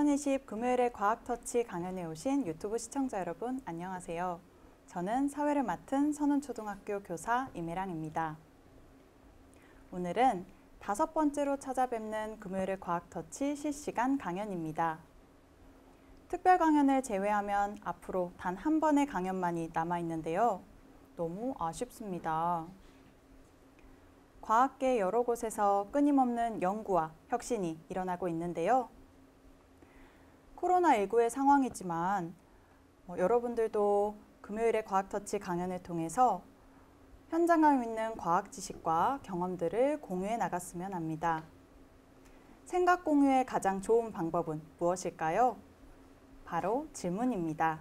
2020 금요일의 과학터치 강연에 오신 유튜브 시청자 여러분 안녕하세요. 저는 사회를 맡은 선운초등학교 교사 임혜랑입니다. 오늘은 다섯 번째로 찾아뵙는 금요일의 과학터치 실시간 강연입니다. 특별 강연을 제외하면 앞으로 단 한 번의 강연만이 남아있는데요. 너무 아쉽습니다. 과학계 여러 곳에서 끊임없는 연구와 혁신이 일어나고 있는데요. 코로나19의 상황이지만 어, 여러분들도 금요일에 과학터치 강연을 통해서 현장감 있는 과학 지식과 경험들을 공유해 나갔으면 합니다. 생각 공유의 가장 좋은 방법은 무엇일까요? 바로 질문입니다.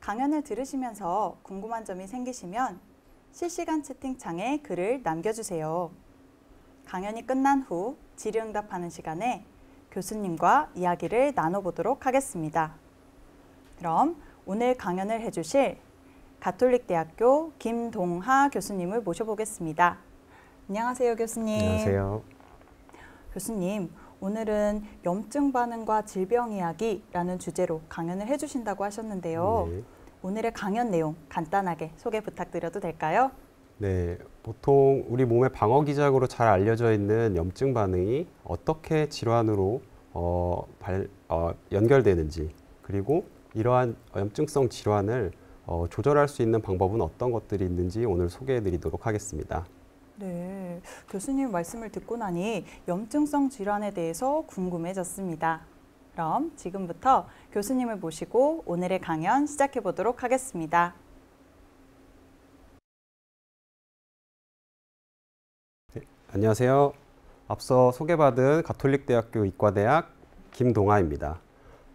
강연을 들으시면서 궁금한 점이 생기시면 실시간 채팅창에 글을 남겨주세요. 강연이 끝난 후 질의응답하는 시간에 교수님과 이야기를 나눠보도록 하겠습니다. 그럼 오늘 강연을 해주실 가톨릭대학교 김동하 교수님을 모셔보겠습니다. 안녕하세요, 교수님. 안녕하세요. 교수님, 오늘은 염증 반응과 질병 이야기라는 주제로 강연을 해주신다고 하셨는데요. 네. 오늘의 강연 내용 간단하게 소개 부탁드려도 될까요? 네, 보통 우리 몸의 방어 기작으로 잘 알려져 있는 염증 반응이 어떻게 질환으로 어, 발, 어, 연결되는지 그리고 이러한 염증성 질환을 어, 조절할 수 있는 방법은 어떤 것들이 있는지 오늘 소개해드리도록 하겠습니다. 네, 교수님 말씀을 듣고 나니 염증성 질환에 대해서 궁금해졌습니다. 그럼 지금부터 교수님을 모시고 오늘의 강연 시작해 보도록 하겠습니다. 안녕하세요. 앞서 소개받은 가톨릭대학교 이과대학 김동아입니다.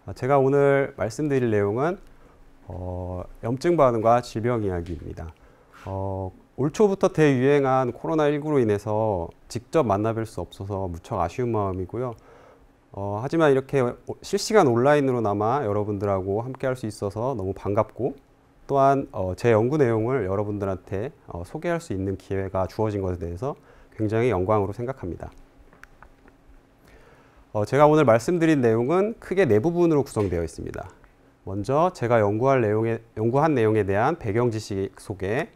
아, 제가 오늘 말씀드릴 내용은 어, 염증 반응과 질병 이야기입니다. 어, 올 초부터 대유행한 코로나19로 인해서 직접 만나뵐 수 없어서 무척 아쉬운 마음이고요. 어, 하지만 이렇게 실시간 온라인으로나마 여러분들하고 함께 할 수 있어서 너무 반갑고 또한 어, 제 연구 내용을 여러분들한테 어, 소개할 수 있는 기회가 주어진 것에 대해서 굉장히 영광으로 생각합니다. 어, 제가 오늘 말씀드린 내용은 크게 네 부분으로 구성되어 있습니다. 먼저 제가 연구할 내용에, 연구한 내용에 대한 배경 지식 소개,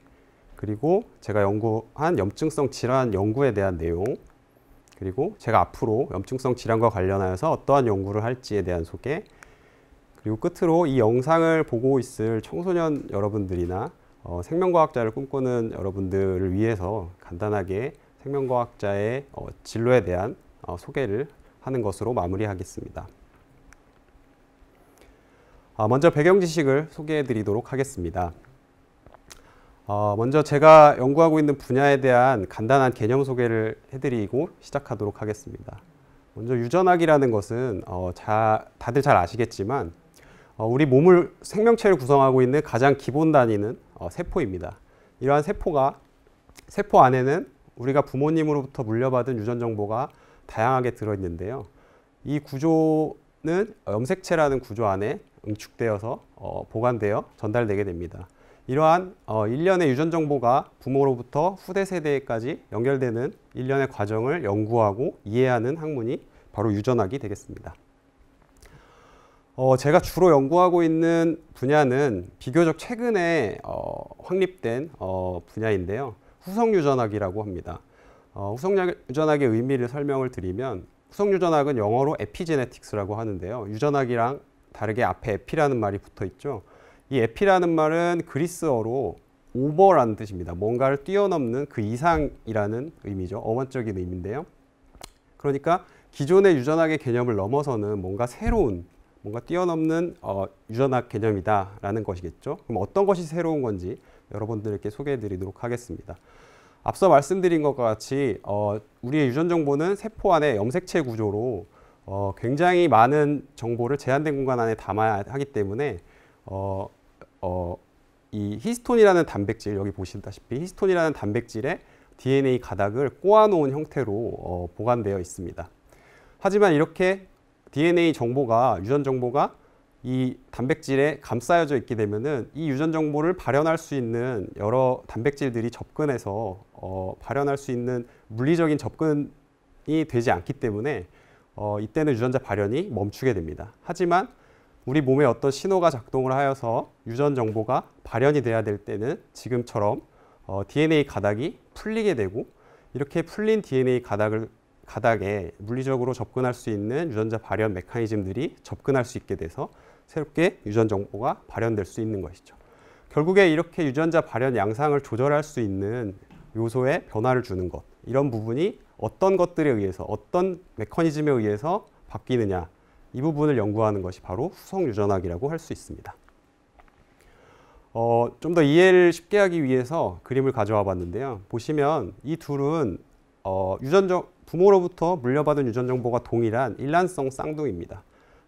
그리고 제가 연구한 염증성 질환 연구에 대한 내용, 그리고 제가 앞으로 염증성 질환과 관련하여서 어떠한 연구를 할지에 대한 소개, 그리고 끝으로 이 영상을 보고 있을 청소년 여러분들이나 어, 생명과학자를 꿈꾸는 여러분들을 위해서 간단하게 생명과학자의 어, 진로에 대한 어, 소개를 하는 것으로 마무리하겠습니다. 어, 먼저 배경 지식을 소개해 드리도록 하겠습니다. 어, 먼저 제가 연구하고 있는 분야에 대한 간단한 개념 소개를 해드리고 시작하도록 하겠습니다. 먼저 유전학이라는 것은 어, 자, 다들 잘 아시겠지만 어, 우리 몸을 생명체를 구성하고 있는 가장 기본 단위는 세포입니다. 이러한 세포가 세포 안에는 우리가 부모님으로부터 물려받은 유전 정보가 다양하게 들어있는데요. 이 구조는 염색체라는 구조 안에 응축되어서 어, 보관되어 전달되게 됩니다. 이러한 어, 일련의 유전 정보가 부모로부터 후대 세대까지 연결되는 일련의 과정을 연구하고 이해하는 학문이 바로 유전학이 되겠습니다. 어, 제가 주로 연구하고 있는 분야는 비교적 최근에 어, 확립된 어, 분야인데요. 후성 유전학이라고 합니다. 어, 후성 유전학의 의미를 설명을 드리면 후성 유전학은 영어로 에피제네틱스라고 하는데요. 유전학이랑 다르게 앞에 에피라는 말이 붙어 있죠. 이 에피라는 말은 그리스어로 오버라는 뜻입니다. 뭔가를 뛰어넘는 그 이상이라는 의미죠. 어원적인 의미인데요. 그러니까 기존의 유전학의 개념을 넘어서는 뭔가 새로운 뭔가 뛰어넘는 어, 유전학 개념이다라는 것이겠죠. 그럼 어떤 것이 새로운 건지 여러분들께 소개해드리도록 하겠습니다. 앞서 말씀드린 것과 같이 어, 우리의 유전 정보는 세포 안의 염색체 구조로 어, 굉장히 많은 정보를 제한된 공간 안에 담아야 하기 때문에 어, 어, 이 히스톤이라는 단백질 여기 보시다시피 히스톤이라는 단백질에 DNA 가닥을 꼬아놓은 형태로 어, 보관되어 있습니다. 하지만 이렇게 DNA 정보가 유전 정보가 이 단백질에 감싸여져 있게 되면은 이 유전 정보를 발현할 수 있는 여러 단백질들이 접근해서 어, 발현할 수 있는 물리적인 접근이 되지 않기 때문에 어, 이때는 유전자 발현이 멈추게 됩니다. 하지만 우리 몸에 어떤 신호가 작동을 하여서 유전 정보가 발현이 돼야 될 때는 지금처럼 어, DNA 가닥이 풀리게 되고 이렇게 풀린 DNA 가닥을 가닥에 물리적으로 접근할 수 있는 유전자 발현 메커니즘들이 접근할 수 있게 돼서 새롭게 유전 정보가 발현될 수 있는 것이죠. 결국에 이렇게 유전자 발현 양상을 조절할 수 있는 요소에 변화를 주는 것 이런 부분이 어떤 것들에 의해서 어떤 메커니즘에 의해서 바뀌느냐 이 부분을 연구하는 것이 바로 후성 유전학이라고 할 수 있습니다. 어, 좀더 이해를 쉽게 하기 위해서 그림을 가져와 봤는데요. 보시면 이 둘은 어, 유전적 부모로부터 물려받은 유전 정보가 동일한 일란성 쌍둥이입니다.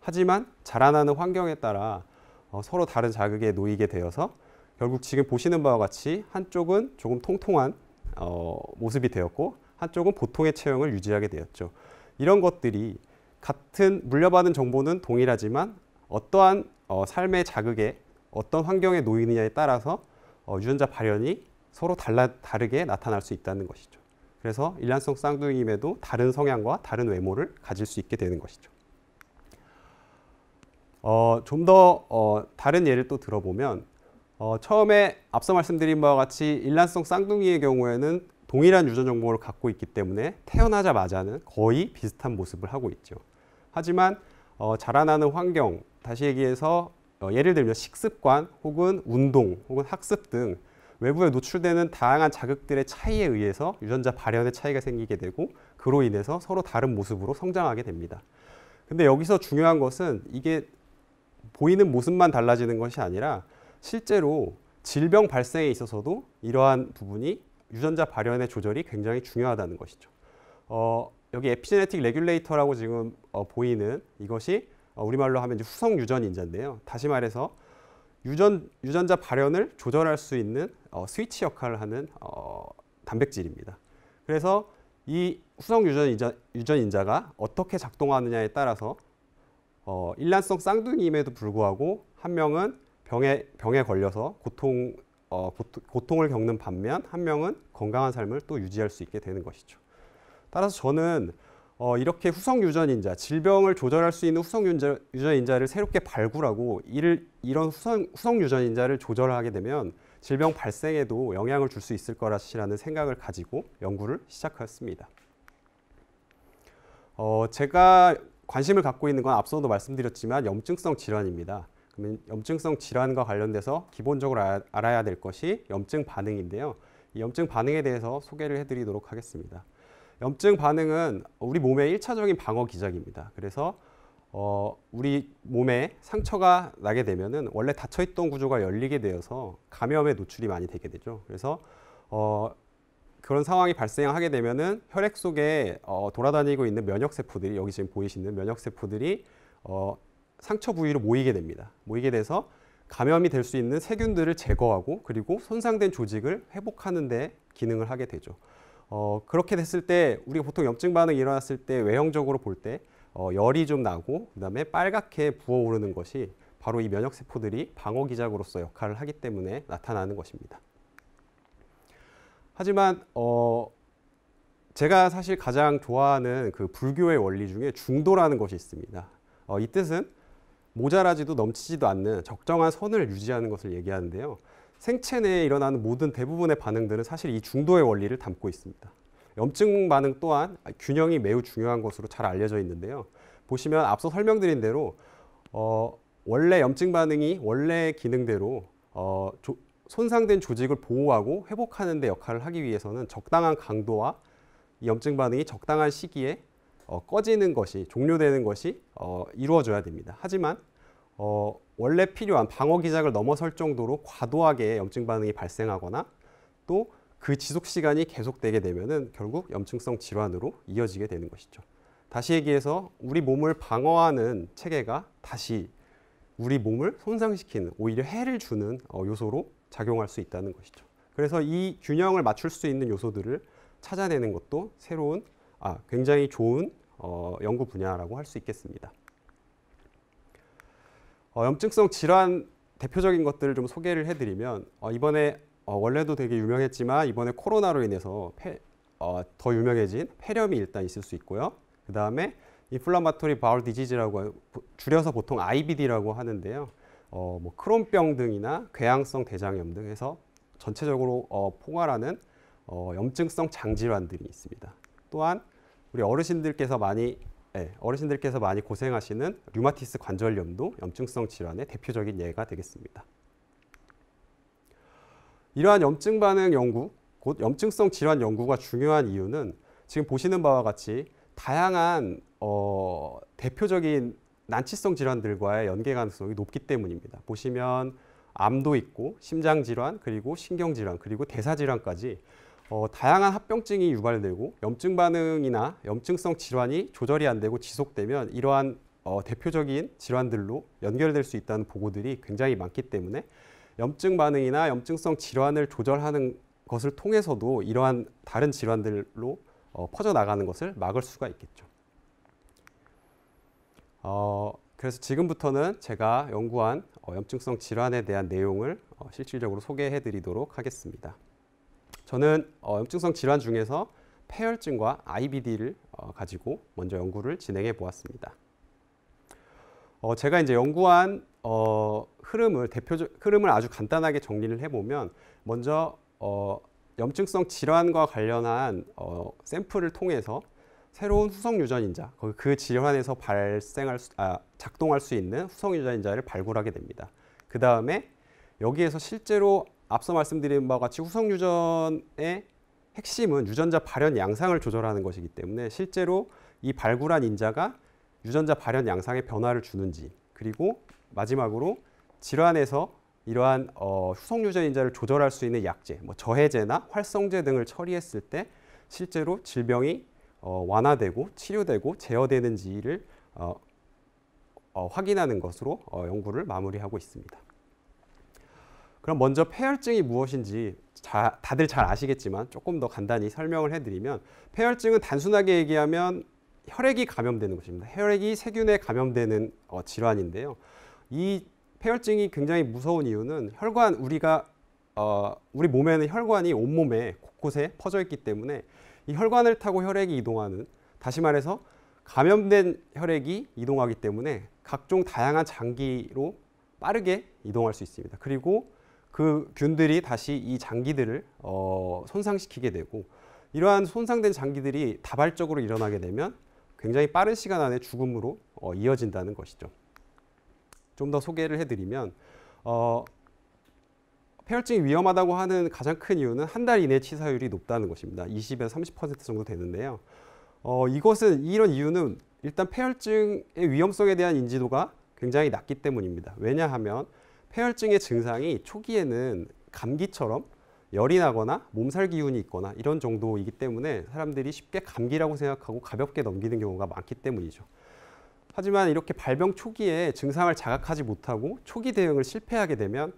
하지만 자라나는 환경에 따라 어, 서로 다른 자극에 놓이게 되어서 결국 지금 보시는 바와 같이 한쪽은 조금 통통한 어, 모습이 되었고 한쪽은 보통의 체형을 유지하게 되었죠. 이런 것들이 같은 물려받은 정보는 동일하지만 어떠한 어, 삶의 자극에 어떤 환경에 놓이느냐에 따라서 어, 유전자 발현이 서로 달라, 다르게 나타날 수 있다는 것이죠. 그래서 일란성 쌍둥이임에도 다른 성향과 다른 외모를 가질 수 있게 되는 것이죠. 어, 좀더 어, 다른 예를 또 들어보면 어, 처음에 앞서 말씀드린 바와 같이 일란성 쌍둥이의 경우에는 동일한 유전 정보를 갖고 있기 때문에 태어나자마자는 거의 비슷한 모습을 하고 있죠. 하지만 어, 자라나는 환경, 다시 얘기해서 어, 예를 들면 식습관 혹은 운동 혹은 학습 등 외부에 노출되는 다양한 자극들의 차이에 의해서 유전자 발현의 차이가 생기게 되고 그로 인해서 서로 다른 모습으로 성장하게 됩니다. 근데 여기서 중요한 것은 이게 보이는 모습만 달라지는 것이 아니라 실제로 질병 발생에 있어서도 이러한 부분이 유전자 발현의 조절이 굉장히 중요하다는 것이죠. 어, 여기 에피제네틱 레귤레이터라고 지금 어, 보이는 이것이 어, 우리말로 하면 후성 유전 인자인데요. 다시 말해서 유전, 유전자 발현을 조절할 수 있는 어, 스위치 역할을 하는 어, 단백질입니다. 그래서 이 후성 유전 유전 인자가 어떻게 작동하느냐에 따라서 어, 일란성 쌍둥이임에도 불구하고 한 명은 병에, 병에 걸려서 고통, 어, 고통, 을 겪는 반면 한 명은 건강한 삶을 또 유지할 수 있게 되는 것이죠. 따라서 저는 어, 이렇게 후성 유전인자, 질병을 조절할 수 있는 후성 유전인자, 를 새롭게 발굴하고 이를, 이런 후성, 후성 유전인자를 조절하게 되면 질병 발생에도 영향을 줄 수 있을 거라시라는 생각을 가지고 연구를 시작하였습니다. 어, 제가 관심을 갖고 있는 건 앞서도 말씀드렸지만 염증성 질환입니다. 그러면 염증성 질환과 관련돼서 기본적으로 알아야 될 것이 염증 반응인데요. 이 염증 반응에 대해서 소개를 해드리도록 하겠습니다. 염증 반응은 우리 몸의 일차적인 방어 기작입니다. 그래서 어, 우리 몸에 상처가 나게 되면 원래 닫혀있던 구조가 열리게 되어서 감염에 노출이 많이 되게 되죠. 그래서 어, 그런 상황이 발생하게 되면은 혈액 속에 어, 돌아다니고 있는 면역 세포들이 여기 지금 보이시는 면역 세포들이 어, 상처 부위로 모이게 됩니다. 모이게 돼서 감염이 될 수 있는 세균들을 제거하고 그리고 손상된 조직을 회복하는 데 기능을 하게 되죠. 어, 그렇게 됐을 때 우리가 보통 염증 반응이 일어났을 때 외형적으로 볼때 어, 열이 좀 나고 그다음에 빨갛게 부어오르는 것이 바로 이 면역 세포들이 방어 기작으로서 역할을 하기 때문에 나타나는 것입니다. 하지만 어 제가 사실 가장 좋아하는 그 불교의 원리 중에 중도라는 것이 있습니다. 어, 이 뜻은 모자라지도 넘치지도 않는 적정한 선을 유지하는 것을 얘기하는데요. 생체 내에 일어나는 모든 대부분의 반응들은 사실 이 중도의 원리를 담고 있습니다. 염증 반응 또한 균형이 매우 중요한 것으로 잘 알려져 있는데요. 보시면 앞서 설명드린 대로 어, 원래 염증 반응이 원래 기능대로 어, 조, 손상된 조직을 보호하고 회복하는 데 역할을 하기 위해서는 적당한 강도와 염증 반응이 적당한 시기에 어, 꺼지는 것이 종료되는 것이 어, 이루어져야 됩니다. 하지만 어, 원래 필요한 방어 기작을 넘어설 정도로 과도하게 염증 반응이 발생하거나 또 그 지속 시간이 계속되게 되면 결국 염증성 질환으로 이어지게 되는 것이죠. 다시 얘기해서 우리 몸을 방어하는 체계가 다시 우리 몸을 손상시키는 오히려 해를 주는 어, 요소로 작용할 수 있다는 것이죠. 그래서 이 균형을 맞출 수 있는 요소들을 찾아내는 것도 새로운 아, 굉장히 좋은 어, 연구 분야라고 할 수 있겠습니다. 어, 염증성 질환 대표적인 것들을 좀 소개를 해드리면 어, 이번에 어, 원래도 되게 유명했지만 이번에 코로나로 인해서 폐, 어, 더 유명해진 폐렴이 일단 있을 수 있고요. 그 다음에 인플라마토리 바울 디지즈라고 줄여서 보통 IBD라고 하는데요. 어, 뭐 크론병 등이나 궤양성 대장염 등에서 전체적으로 어, 포괄하는 어, 염증성 장질환들이 있습니다. 또한 우리 어르신들께서 많이 예, 어르신들께서 많이 고생하시는 류마티스 관절염도 염증성 질환의 대표적인 예가 되겠습니다. 이러한 염증 반응 연구, 곧 염증성 질환 연구가 중요한 이유는 지금 보시는 바와 같이 다양한 어, 대표적인 난치성 질환들과의 연계 가능성이 높기 때문입니다. 보시면 암도 있고 심장 질환 그리고 신경 질환 그리고 대사 질환까지 어, 다양한 합병증이 유발되고 염증 반응이나 염증성 질환이 조절이 안 되고 지속되면 이러한 어, 대표적인 질환들로 연결될 수 있다는 보고들이 굉장히 많기 때문에 염증 반응이나 염증성 질환을 조절하는 것을 통해서도 이러한 다른 질환들로 어, 퍼져나가는 것을 막을 수가 있겠죠. 어, 그래서 지금부터는 제가 연구한 어, 염증성 질환에 대한 내용을 어, 실질적으로 소개해 드리도록 하겠습니다. 저는 어, 염증성 질환 중에서 폐혈증과 IBD를 가지고 먼저 연구를 진행해 보았습니다. 제가 이제 연구한 흐름을 대표적 흐름을 아주 간단하게 정리를 해보면 먼저 염증성 질환과 관련한 샘플을 통해서 새로운 후성 유전인자, 그 질환에서 발생할 수, 아, 작동할 수 있는 후성 유전인자를 발굴하게 됩니다. 그 다음에 여기에서 실제로 앞서 말씀드린 바와 같이 후성 유전의 핵심은 유전자 발현 양상을 조절하는 것이기 때문에 실제로 이 발굴한 인자가 유전자 발현 양상의 변화를 주는지 그리고 마지막으로 질환에서 이러한 어, 후성 유전인자를 조절할 수 있는 약제, 뭐 저해제나 활성제 등을 처리했을 때 실제로 질병이 어, 완화되고 치료되고 제어되는지를 어, 어, 확인하는 것으로 어, 연구를 마무리하고 있습니다. 그럼 먼저 폐혈증이 무엇인지 자, 다들 잘 아시겠지만 조금 더 간단히 설명을 해드리면 폐혈증은 단순하게 얘기하면 혈액이 감염되는 것입니다. 혈액이 세균에 감염되는 어, 질환인데요. 이 폐혈증이 굉장히 무서운 이유는 혈관 우리가 어, 우리 몸에는 혈관이 온몸에 곳곳에 퍼져 있기 때문에 이 혈관을 타고 혈액이 이동하는 다시 말해서 감염된 혈액이 이동하기 때문에 각종 다양한 장기로 빠르게 이동할 수 있습니다. 그리고 그 균들이 다시 이 장기들을 어, 손상시키게 되고 이러한 손상된 장기들이 다발적으로 일어나게 되면 굉장히 빠른 시간 안에 죽음으로 어, 이어진다는 것이죠. 좀 더 소개를 해드리면 어, 폐혈증이 위험하다고 하는 가장 큰 이유는 한 달 이내 치사율이 높다는 것입니다. 20에서 30% 정도 되는데요. 어, 이것은 이런 이유는 일단 폐혈증의 위험성에 대한 인지도가 굉장히 낮기 때문입니다. 왜냐하면 폐혈증의 증상이 초기에는 감기처럼 열이 나거나 몸살 기운이 있거나 이런 정도이기 때문에 사람들이 쉽게 감기라고 생각하고 가볍게 넘기는 경우가 많기 때문이죠. 하지만 이렇게 발병 초기에 증상을 자각하지 못하고 초기 대응을 실패하게 되면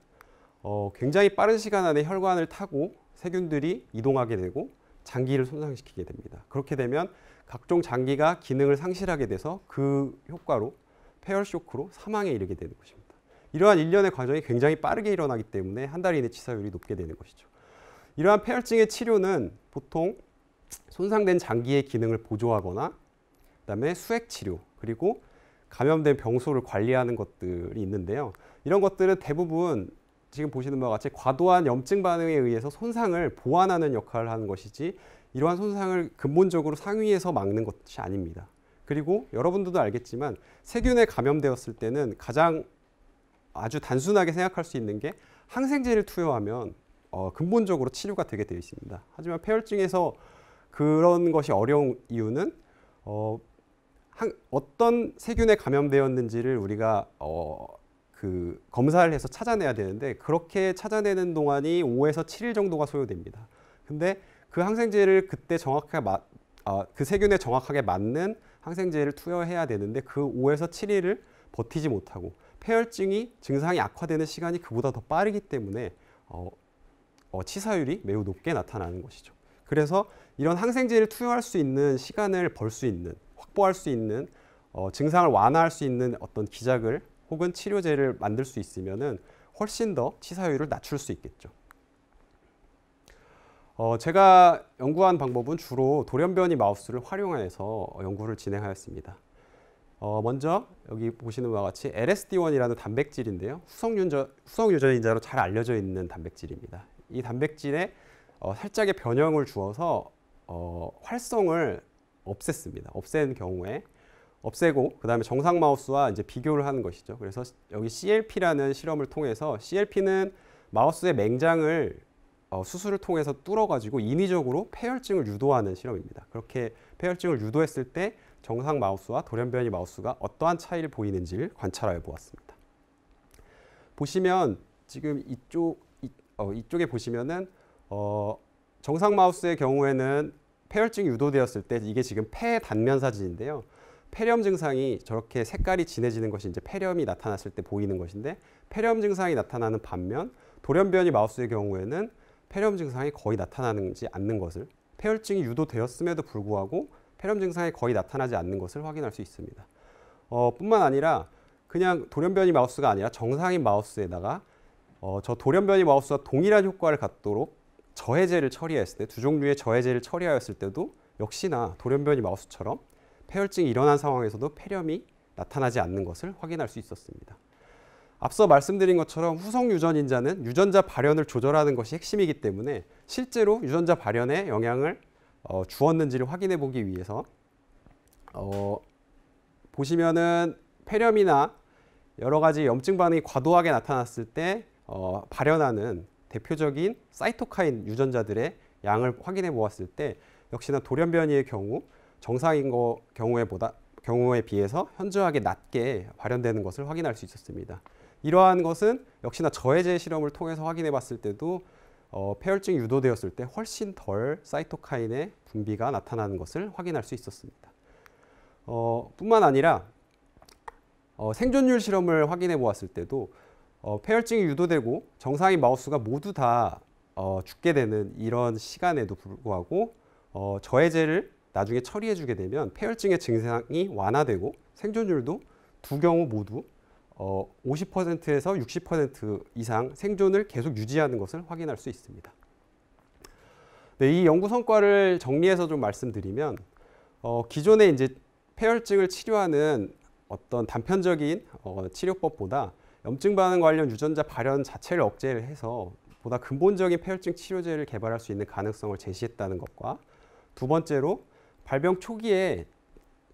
어, 굉장히 빠른 시간 안에 혈관을 타고 세균들이 이동하게 되고 장기를 손상시키게 됩니다. 그렇게 되면 각종 장기가 기능을 상실하게 돼서 그 효과로 폐혈 쇼크로 사망에 이르게 되는 것입니다. 이러한 일련의 과정이 굉장히 빠르게 일어나기 때문에 한 달 이내 치사율이 높게 되는 것이죠. 이러한 폐혈증의 치료는 보통 손상된 장기의 기능을 보조하거나 그다음에 수액 치료 그리고 감염된 병소를 관리하는 것들이 있는데요. 이런 것들은 대부분 지금 보시는 바와 같이 과도한 염증 반응에 의해서 손상을 보완하는 역할을 하는 것이지 이러한 손상을 근본적으로 상위에서 막는 것이 아닙니다. 그리고 여러분들도 알겠지만 세균에 감염되었을 때는 가장 아주 단순하게 생각할 수 있는 게 항생제를 투여하면 어, 근본적으로 치료가 되게 되어 있습니다. 하지만 폐혈증에서 그런 것이 어려운 이유는 어, 어떤 세균에 감염되었는지를 우리가 어, 그 검사를 해서 찾아내야 되는데 그렇게 찾아내는 동안이 5에서 7일 정도가 소요됩니다. 근데 그 항생제를 그때 정확하게 마, 아, 그 세균에 정확하게 맞는 항생제를 투여해야 되는데 그 5에서 7일을 버티지 못하고 폐혈증이 증상이 악화되는 시간이 그보다 더 빠르기 때문에 어, 어, 치사율이 매우 높게 나타나는 것이죠. 그래서 이런 항생제를 투여할 수 있는 시간을 벌 수 있는 확보할 수 있는 어, 증상을 완화할 수 있는 어떤 기작을 혹은 치료제를 만들 수있으면 훨씬 더 치사율을 낮출 수 있겠죠. 어, 제가 연구한 방법은 주로 돌연변이 마우스를 활용해서 연구를 진행하였습니다. 어, 먼저 여기 보시는 바와 같이 LSD1이라는 단백질인데요. 후성, 유전인자로잘 알려져 있는 단백질입니다. 이 단백질에 어, 살짝의 변형을 주어서 어, 활성을 없앴습니다. 없앤 경우에 없애고 그 다음에 정상 마우스와 이제 비교를 하는 것이죠. 그래서 여기 CLP라는 실험을 통해서 CLP는 마우스의 맹장을 어, 수술을 통해서 뚫어가지고 인위적으로 폐혈증을 유도하는 실험입니다. 그렇게 폐혈증을 유도했을 때 정상 마우스와 돌연변이 마우스가 어떠한 차이를 보이는지를 관찰하여 보았습니다. 보시면 지금 이쪽 이, 어, 쪽에 보시면은 어, 정상 마우스의 경우에는 폐혈증이 유도되었을 때 이게 지금 폐 단면 사진인데요. 폐렴 증상이 저렇게 색깔이 진해지는 것이 이제 폐렴이 나타났을 때 보이는 것인데 폐렴 증상이 나타나는 반면 돌연변이 마우스의 경우에는 폐렴 증상이 거의 나타나는지 않는 것을 폐혈증이 유도되었음에도 불구하고 폐렴 증상이 거의 나타나지 않는 것을 확인할 수 있습니다. 어, 뿐만 아니라 그냥 돌연변이 마우스가 아니라 정상인 마우스에다가 어, 저 돌연변이 마우스와 동일한 효과를 갖도록 저해제를 처리했을 때 두 종류의 저해제를 처리하였을 때도 역시나 돌연변이 마우스처럼 폐혈증이 일어난 상황에서도 폐렴이 나타나지 않는 것을 확인할 수 있었습니다. 앞서 말씀드린 것처럼 후성 유전인자는 유전자 발현을 조절하는 것이 핵심이기 때문에 실제로 유전자 발현에 영향을 어, 주었는지를 확인해 보기 위해서 어, 보시면은 폐렴이나 여러 가지 염증 반응이 과도하게 나타났을 때 어, 발현하는 대표적인 사이토카인 유전자들의 양을 확인해 보았을 때 역시나 돌연변이의 경우 정상인 거 경우에 보다 경우에 비해서 현저하게 낮게 발현되는 것을 확인할 수 있었습니다. 이러한 것은 역시나 저해제 실험을 통해서 확인해 봤을 때도 어, 폐혈증 유도되었을 때 훨씬 덜 사이토카인의 분비가 나타나는 것을 확인할 수 있었습니다. 어, 뿐만 아니라 어, 생존율 실험을 확인해 보았을 때도 어, 폐혈증이 유도되고 정상인 마우스가 모두 다 어, 죽게 되는 이런 시간에도 불구하고 어, 저해제를 나중에 처리해주게 되면 폐혈증의 증상이 완화되고 생존율도 두 경우 모두 50%에서 어, 60% 이상 생존을 계속 유지하는 것을 확인할 수 있습니다. 네, 이 연구 성과를 정리해서 좀 말씀드리면 어, 기존의 이제 폐혈증을 치료하는 어떤 단편적인 어, 치료법보다 염증 반응 관련 유전자 발현 자체를 억제해서 보다 근본적인 폐혈증 치료제를 개발할 수 있는 가능성을 제시했다는 것과 두 번째로 발병 초기에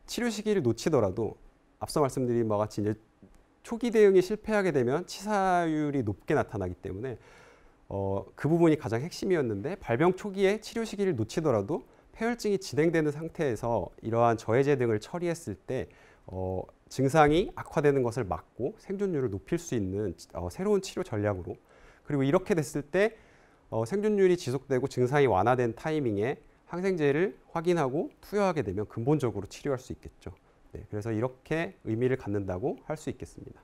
치료 시기를 놓치더라도 앞서 말씀드린 바와 같이 이제 초기 대응이 실패하게 되면 치사율이 높게 나타나기 때문에 어, 그 부분이 가장 핵심이었는데 발병 초기에 치료 시기를 놓치더라도 폐혈증이 진행되는 상태에서 이러한 저해제 등을 처리했을 때 어, 증상이 악화되는 것을 막고 생존율을 높일 수 있는 어, 새로운 치료 전략으로 그리고 이렇게 됐을 때 어, 생존율이 지속되고 증상이 완화된 타이밍에 항생제를 확인하고 투여하게 되면 근본적으로 치료할 수 있겠죠. 네, 그래서 이렇게 의미를 갖는다고 할 수 있겠습니다.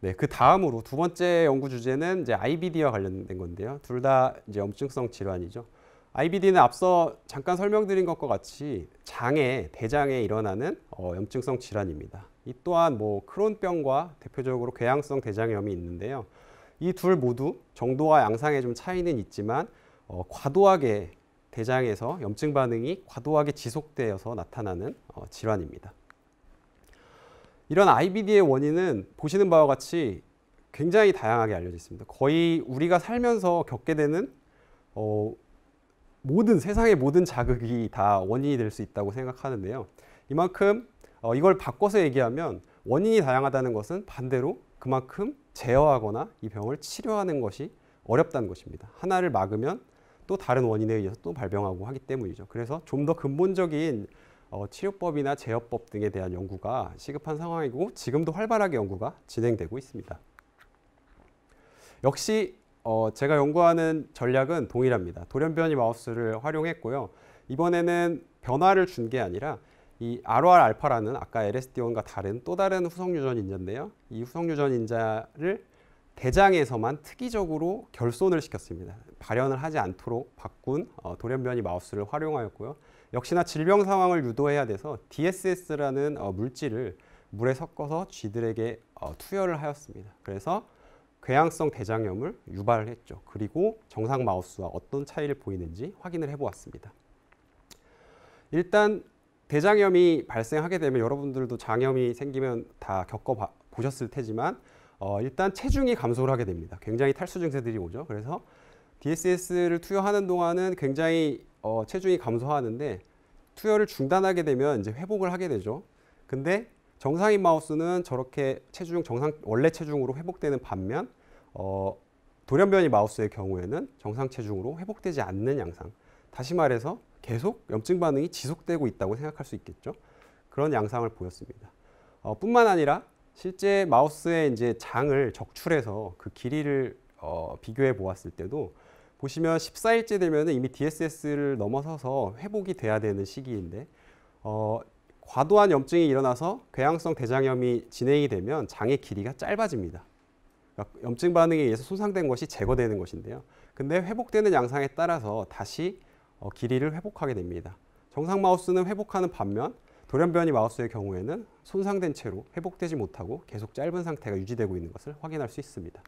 네, 그 다음으로 두 번째 연구 주제는 이제 IBD와 관련된 건데요. 둘 다 이제 염증성 질환이죠. IBD는 앞서 잠깐 설명드린 것과 같이 장에 대장에 일어나는 어, 염증성 질환입니다. 이 또한 뭐 크론병과 대표적으로 궤양성 대장염이 있는데요. 이 둘 모두 정도와 양상에 좀 차이는 있지만 어, 과도하게 대장에서 염증 반응이 과도하게 지속되어서 나타나는 어, 질환입니다. 이런 IBD의 원인은 보시는 바와 같이 굉장히 다양하게 알려져 있습니다. 거의 우리가 살면서 겪게 되는 어, 모든 세상의 모든 자극이 다 원인이 될 수 있다고 생각하는데요. 이만큼 어, 이걸 바꿔서 얘기하면 원인이 다양하다는 것은 반대로 그만큼 제어하거나 이 병을 치료하는 것이 어렵다는 것입니다. 하나를 막으면 또 다른 원인에 의해서 또 발병하고 하기 때문이죠. 그래서 좀 더 근본적인 어, 치료법이나 제어법 등에 대한 연구가 시급한 상황이고 지금도 활발하게 연구가 진행되고 있습니다. 역시 어, 제가 연구하는 전략은 동일합니다. 돌연변이 마우스를 활용했고요. 이번에는 변화를 준 게 아니라 이 ROR 알파라는 아까 LSD1과 다른 또 다른 후성 유전 인자인데요. 이 후성 유전 인자를 대장에서만 특이적으로 결손을 시켰습니다. 발현을 하지 않도록 바꾼 어, 돌연변이 마우스를 활용하였고요. 역시나 질병 상황을 유도해야 돼서 DSS라는 어, 물질을 물에 섞어서 쥐들에게 어, 투여를 하였습니다. 그래서 궤양성 대장염을 유발했죠. 그리고 정상 마우스와 어떤 차이를 보이는지 확인을 해보았습니다. 일단 대장염이 발생하게 되면 여러분들도 장염이 생기면 다 겪어보셨을 테지만 어, 일단 체중이 감소를 하게 됩니다. 굉장히 탈수 증세들이 오죠. 그래서 DSS를 투여하는 동안은 굉장히 어, 체중이 감소하는데 투여를 중단하게 되면 이제 회복을 하게 되죠. 근데 정상인 마우스는 저렇게 체중 정상 원래 체중으로 회복되는 반면 어, 돌연변이 마우스의 경우에는 정상 체중으로 회복되지 않는 양상. 다시 말해서 계속 염증 반응이 지속되고 있다고 생각할 수 있겠죠. 그런 양상을 보였습니다. 어, 뿐만 아니라 실제 마우스의 이제 장을 적출해서 그 길이를 어, 비교해 보았을 때도 보시면 14일째 되면 이미 DSS를 넘어서서 회복이 돼야 되는 시기인데 어, 과도한 염증이 일어나서 궤양성 대장염이 진행이 되면 장의 길이가 짧아집니다. 그러니까 염증 반응에 의해서 손상된 것이 제거되는 것인데요. 근데 회복되는 양상에 따라서 다시 어, 길이를 회복하게 됩니다. 정상 마우스는 회복하는 반면 돌연변이 마우스의 경우에는 손상된 채로 회복되지 못하고 계속 짧은 상태가 유지되고 있는 것을 확인할 수 있습니다.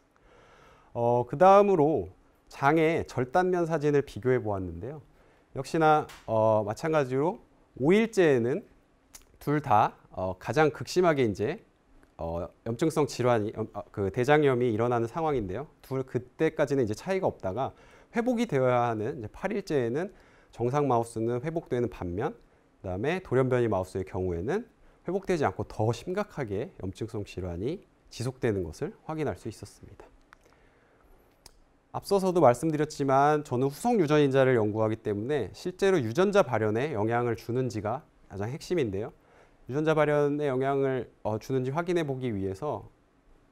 어, 그 다음으로 장의 절단면 사진을 비교해 보았는데요. 역시나 어, 마찬가지로 5일째에는 둘다 어, 가장 극심하게 이제 어, 염증성 질환이 어, 그 대장염이 일어나는 상황인데요. 둘 그때까지는 이제 차이가 없다가 회복이 되어야 하는 이제 8일째에는 정상 마우스는 회복되는 반면 그 다음에 돌연변이 마우스의 경우에는 회복되지 않고 더 심각하게 염증성 질환이 지속되는 것을 확인할 수 있었습니다. 앞서서도 말씀드렸지만 저는 후성 유전인자를 연구하기 때문에 실제로 유전자 발현에 영향을 주는지가 가장 핵심인데요. 유전자 발현에 영향을 어, 주는지 확인해 보기 위해서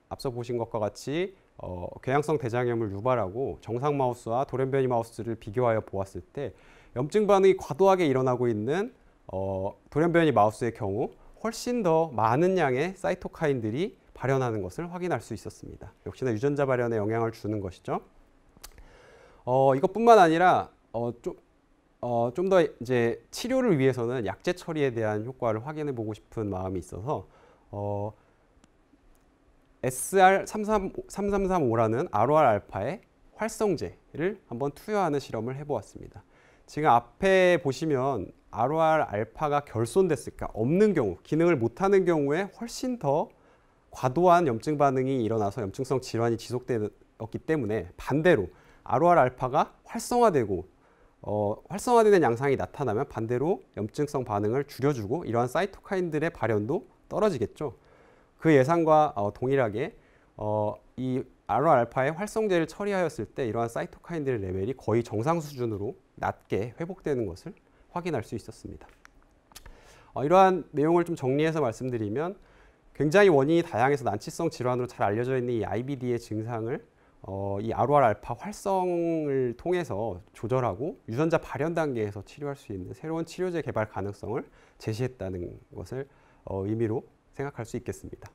앞서 보신 것과 같이 어, 궤양성 대장염을 유발하고 정상 마우스와 돌연변이 마우스를 비교하여 보았을 때 염증 반응이 과도하게 일어나고 있는 어, 돌연변이 마우스의 경우 훨씬 더 많은 양의 사이토카인들이 발현하는 것을 확인할 수 있었습니다. 역시나 유전자 발현에 영향을 주는 것이죠. 어, 이것뿐만 아니라 어, 좀 어, 좀 치료를 위해서는 약제 처리에 대한 효과를 확인해 보고 싶은 마음이 있어서 어, SR3335라는 ROR 알의 활성제를 한번 투여하는 실험을 해보았습니다. 지금 앞에 보시면 ROR 알파가 결손됐을까 그러니까 없는 경우 기능을 못하는 경우에 훨씬 더 과도한 염증 반응이 일어나서 염증성 질환이 지속되었기 때문에 반대로 ROR 알파가 활성화되고 어, 활성화되는 양상이 나타나면 반대로 염증성 반응을 줄여주고 이러한 사이토카인들의 발현도 떨어지겠죠. 그 예상과 어, 동일하게 어, 이 ROR 알파의 활성제를 처리하였을 때 이러한 사이토카인들의 레벨이 거의 정상 수준으로 낮게 회복되는 것을 확인할 수 있었습니다. 어, 이러한 내용을 좀 정리해서 말씀드리면 굉장히 원인이 다양해서 난치성 질환으로 잘 알려져 있는 이 IBD의 증상을 어, 이 ROR 알 활성을 통해서 조절하고 유전자 발현 단계에서 치료할 수 있는 새로운 치료제 개발 가능성을 제시했다는 것을 어, 의미로 생각할 수 있겠습니다.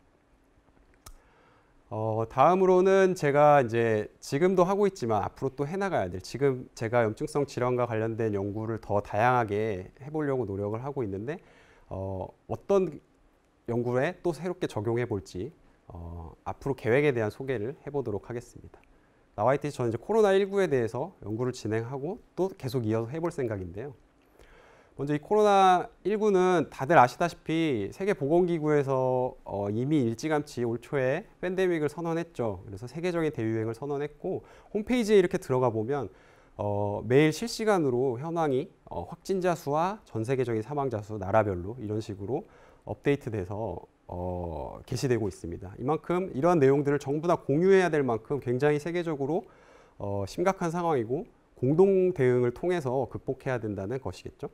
어, 다음으로는 제가 이제 지금도 하고 있지만 앞으로 또 해나가야 될 지금 제가 염증성 질환과 관련된 연구를 더 다양하게 해보려고 노력을 하고 있는데 어, 어떤 연구에 또 새롭게 적용해 볼지 어, 앞으로 계획에 대한 소개를 해보도록 하겠습니다. 나와 있듯이 저는 이제 코로나19에 대해서 연구를 진행하고 또 계속 이어서 해볼 생각인데요. 먼저 이 코로나19는 다들 아시다시피 세계보건기구에서 어, 이미 일찌감치 올 초에 팬데믹을 선언했죠. 그래서 세계적인 대유행을 선언했고 홈페이지에 이렇게 들어가 보면 어, 매일 실시간으로 현황이 어, 확진자 수와 전 세계적인 사망자 수 나라별로 이런 식으로 업데이트돼서 어, 게시되고 있습니다. 이만큼 이러한 내용들을 전부 다 공유해야 될 만큼 굉장히 세계적으로 어, 심각한 상황이고 공동 대응을 통해서 극복해야 된다는 것이겠죠.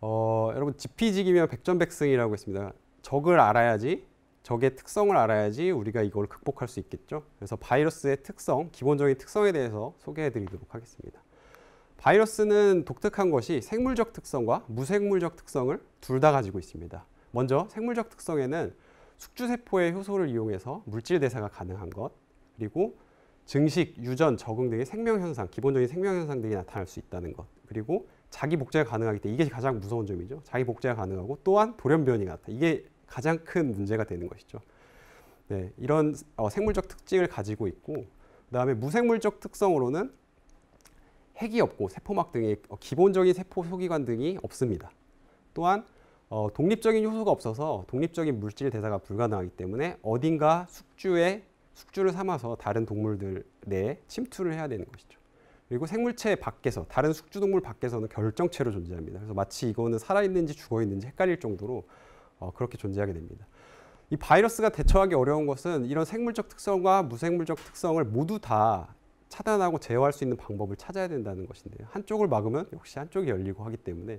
어, 여러분 지피지기면 백전백승이라고 했습니다. 적을 알아야지 적의 특성을 알아야지 우리가 이걸 극복할 수 있겠죠. 그래서 바이러스의 특성, 기본적인 특성에 대해서 소개해 드리도록 하겠습니다. 바이러스는 독특한 것이 생물적 특성과 무생물적 특성을 둘 다 가지고 있습니다. 먼저 생물적 특성에는 숙주세포의 효소를 이용해서 물질 대사가 가능한 것, 그리고 증식, 유전, 적응 등의 생명현상, 기본적인 생명현상 등이 나타날 수 있다는 것, 그리고 자기 복제가 가능하기 때문에 이게 가장 무서운 점이죠. 자기 복제가 가능하고 또한 돌연변이 같아. 이게 가장 큰 문제가 되는 것이죠. 네, 이런 어, 생물적 특징을 가지고 있고 그다음에 무생물적 특성으로는 핵이 없고 세포막 등의 어, 기본적인 세포 소기관 등이 없습니다. 또한 어, 독립적인 효소가 없어서 독립적인 물질 대사가 불가능하기 때문에 어딘가 숙주에 숙주를 삼아서 다른 동물들 내에 침투를 해야 되는 것이죠. 그리고 생물체 밖에서 다른 숙주동물 밖에서는 결정체로 존재합니다. 그래서 마치 이거는 살아있는지 죽어있는지 헷갈릴 정도로 어, 그렇게 존재하게 됩니다. 이 바이러스가 대처하기 어려운 것은 이런 생물적 특성과 무생물적 특성을 모두 다 차단하고 제어할 수 있는 방법을 찾아야 된다는 것인데요. 한쪽을 막으면 역시 한쪽이 열리고 하기 때문에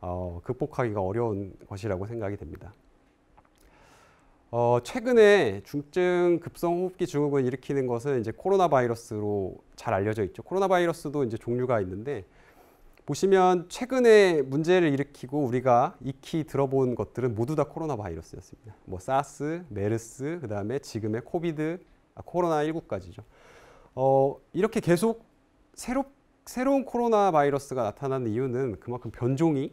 어, 극복하기가 어려운 것이라고 생각이 됩니다. 어, 최근에 중증 급성 호흡기 증후군 일으키는 것은 이제 코로나 바이러스로 잘 알려져 있죠. 코로나 바이러스도 이제 종류가 있는데 보시면 최근에 문제를 일으키고 우리가 익히 들어본 것들은 모두 다 코로나 바이러스였습니다. 뭐 사스, 메르스, 그다음에 지금의 코비드, 아, 코로나 19까지죠. 어, 이렇게 계속 새로 새로운 코로나 바이러스가 나타나는 이유는 그만큼 변종이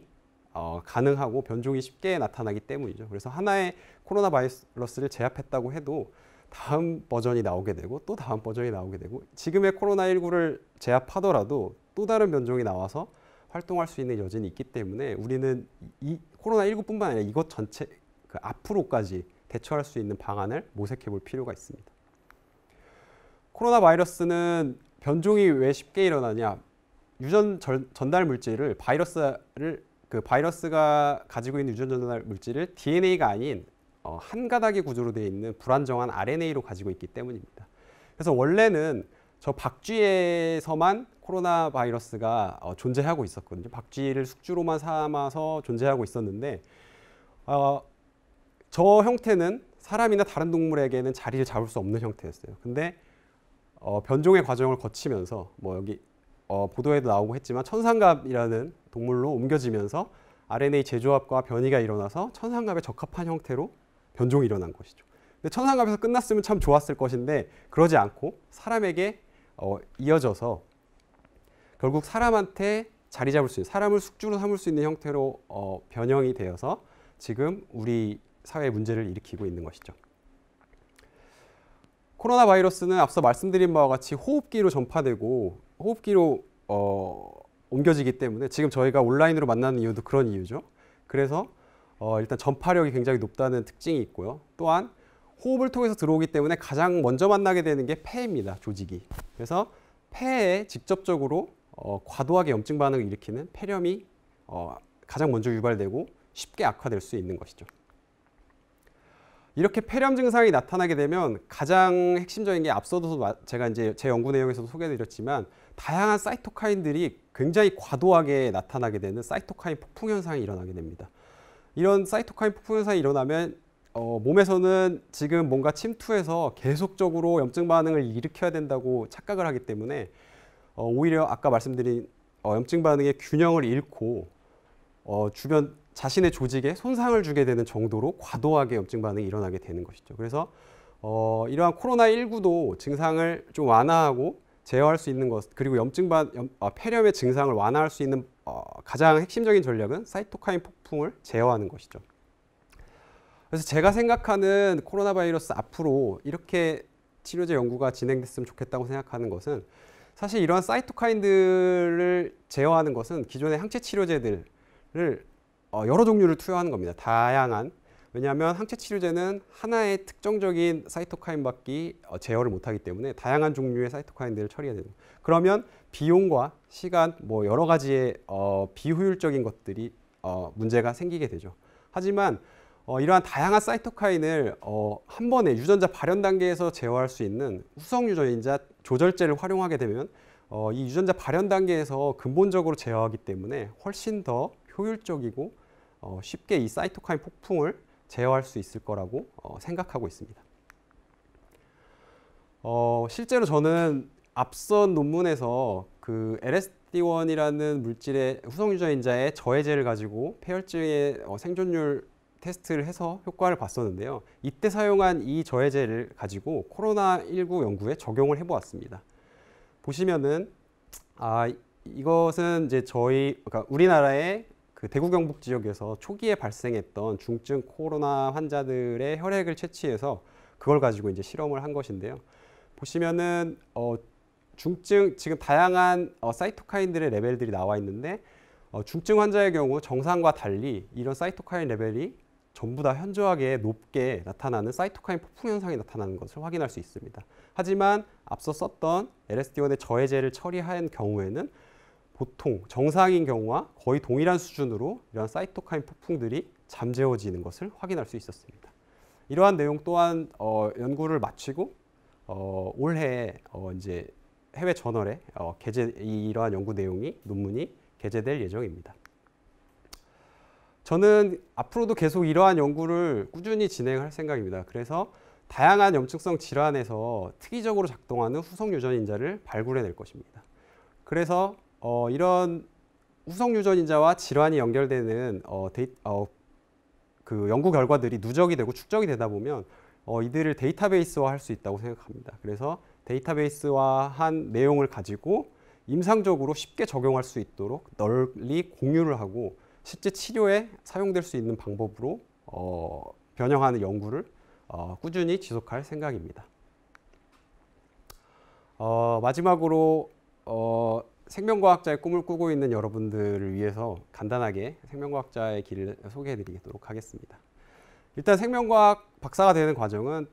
어, 가능하고 변종이 쉽게 나타나기 때문이죠. 그래서 하나의 코로나 바이러스를 제압했다고 해도 다음 버전이 나오게 되고 또 다음 버전이 나오게 되고 지금의 코로나19를 제압하더라도 또 다른 변종이 나와서 활동할 수 있는 여지는 있기 때문에 우리는 이 코로나19뿐만 아니라 이것 전체 그 앞으로까지 대처할 수 있는 방안을 모색해 볼 필요가 있습니다. 코로나 바이러스는 변종이 왜 쉽게 일어나냐? 유전 전, 전달 물질을 바이러스를 그 바이러스가 가지고 있는 유전 전달 물질을 DNA가 아닌 어, 한 가닥의 구조로 되어 있는 불안정한 RNA로 가지고 있기 때문입니다. 그래서 원래는 저 박쥐에서만 코로나 바이러스가 어, 존재하고 있었거든요. 박쥐를 숙주로만 삼아서 존재하고 있었는데 어, 저 형태는 사람이나 다른 동물에게는 자리를 잡을 수 없는 형태였어요. 근데 어, 변종의 과정을 거치면서 뭐 여기 어, 보도에도 나오고 했지만 천상갑이라는 동물로 옮겨지면서 RNA 제조합과 변이가 일어나서 천상갑에 적합한 형태로 변종이 일어난 것이죠. 근데 천상갑에서 끝났으면 참 좋았을 것인데 그러지 않고 사람에게 어, 이어져서 결국 사람한테 자리 잡을 수 있는 사람을 숙주로 삼을 수 있는 형태로 어, 변형이 되어서 지금 우리 사회 문제를 일으키고 있는 것이죠. 코로나 바이러스는 앞서 말씀드린 바와 같이 호흡기로 전파되고 호흡기로 어, 옮겨지기 때문에 지금 저희가 온라인으로 만나는 이유도 그런 이유죠. 그래서 어, 일단 전파력이 굉장히 높다는 특징이 있고요. 또한 호흡을 통해서 들어오기 때문에 가장 먼저 만나게 되는 게 폐입니다. 조직이. 그래서 폐에 직접적으로 어, 과도하게 염증 반응을 일으키는 폐렴이 어, 가장 먼저 유발되고 쉽게 악화될 수 있는 것이죠. 이렇게 폐렴 증상이 나타나게 되면 가장 핵심적인 게 앞서도 제가 이제 제 연구 내용에서도 소개해드렸지만 다양한 사이토카인들이 굉장히 과도하게 나타나게 되는 사이토카인 폭풍 현상이 일어나게 됩니다. 이런 사이토카인 폭풍 현상이 일어나면 어, 몸에서는 지금 뭔가 침투해서 계속적으로 염증 반응을 일으켜야 된다고 착각을 하기 때문에 어, 오히려 아까 말씀드린 어, 염증 반응의 균형을 잃고 어, 주변 자신의 조직에 손상을 주게 되는 정도로 과도하게 염증 반응이 일어나게 되는 것이죠. 그래서 어, 이러한 코로나19도 증상을 좀 완화하고 제어할 수 있는 것 그리고 염증 반 어, 아, 폐렴의 증상을 완화할 수 있는 어, 가장 핵심적인 전략은 사이토카인 폭풍을 제어하는 것이죠. 그래서 제가 생각하는 코로나 바이러스 앞으로 이렇게 치료제 연구가 진행됐으면 좋겠다고 생각하는 것은 사실 이러한 사이토카인들을 제어하는 것은 기존의 항체 치료제들을 어, 여러 종류를 투여하는 겁니다. 다양한 왜냐하면 항체 치료제는 하나의 특정적인 사이토카인밖에 어, 제어를 못하기 때문에 다양한 종류의 사이토카인들을 처리해야 되는 그러면 비용과 시간 뭐 여러 가지의 어, 비효율적인 것들이 어, 문제가 생기게 되죠. 하지만 어, 이러한 다양한 사이토카인을 어, 한 번에 유전자 발현 단계에서 제어할 수 있는 후성 유전자 조절제를 활용하게 되면 어, 이 유전자 발현 단계에서 근본적으로 제어하기 때문에 훨씬 더 효율적이고 어, 쉽게 이 사이토카인 폭풍을 제어할 수 있을 거라고 어, 생각하고 있습니다. 어, 실제로 저는 앞선 논문에서 그 LSD1이라는 물질의 후성 유저 인자의 저해제를 가지고 폐혈증의 어, 생존율 테스트를 해서 효과를 봤었는데요. 이때 사용한 이 저해제를 가지고 코로나19 연구에 적용을 해보았습니다. 보시면은 아 이것은 이제 저희 그러니까 우리나라의 그 대구 경북 지역에서 초기에 발생했던 중증 코로나 환자들의 혈액을 채취해서 그걸 가지고 이제 실험을 한 것인데요. 보시면은 어 중증 지금 다양한 어 사이토카인들의 레벨들이 나와 있는데 어 중증 환자의 경우 정상과 달리 이런 사이토카인 레벨이 전부 다 현저하게 높게 나타나는 사이토카인 폭풍 현상이 나타나는 것을 확인할 수 있습니다. 하지만 앞서 썼던 LSD1의 저해제를 처리한 경우에는 보통 정상인 경우와 거의 동일한 수준으로 이러한 사이토카인 폭풍들이 잠재워지는 것을 확인할 수 있었습니다. 이러한 내용 또한 어, 연구를 마치고 어, 올해 어, 이제 해외 저널에 어, 게재 이러한 연구 내용이 논문이 게재될 예정입니다. 저는 앞으로도 계속 이러한 연구를 꾸준히 진행할 생각입니다. 그래서 다양한 염증성 질환에서 특이적으로 작동하는 후성 유전 인자를 발굴해낼 것입니다. 그래서 어, 이런 후성 유전인자와 질환이 연결되는 어, 데이, 어, 그 연구 결과들이 누적이 되고 축적이 되다 보면 어, 이들을 데이터베이스화 할 수 있다고 생각합니다. 그래서 데이터베이스화한 내용을 가지고 임상적으로 쉽게 적용할 수 있도록 널리 공유를 하고 실제 치료에 사용될 수 있는 방법으로 어, 변형하는 연구를 어, 꾸준히 지속할 생각입니다. 어, 마지막으로 어, 생명과학자의 꿈을 꾸고 있는 여러분들을 위해서 간단하게 생명과학자의 길을 소개해 드리도록 하겠습니다. 일단 생명과학 박사가 되는 과정은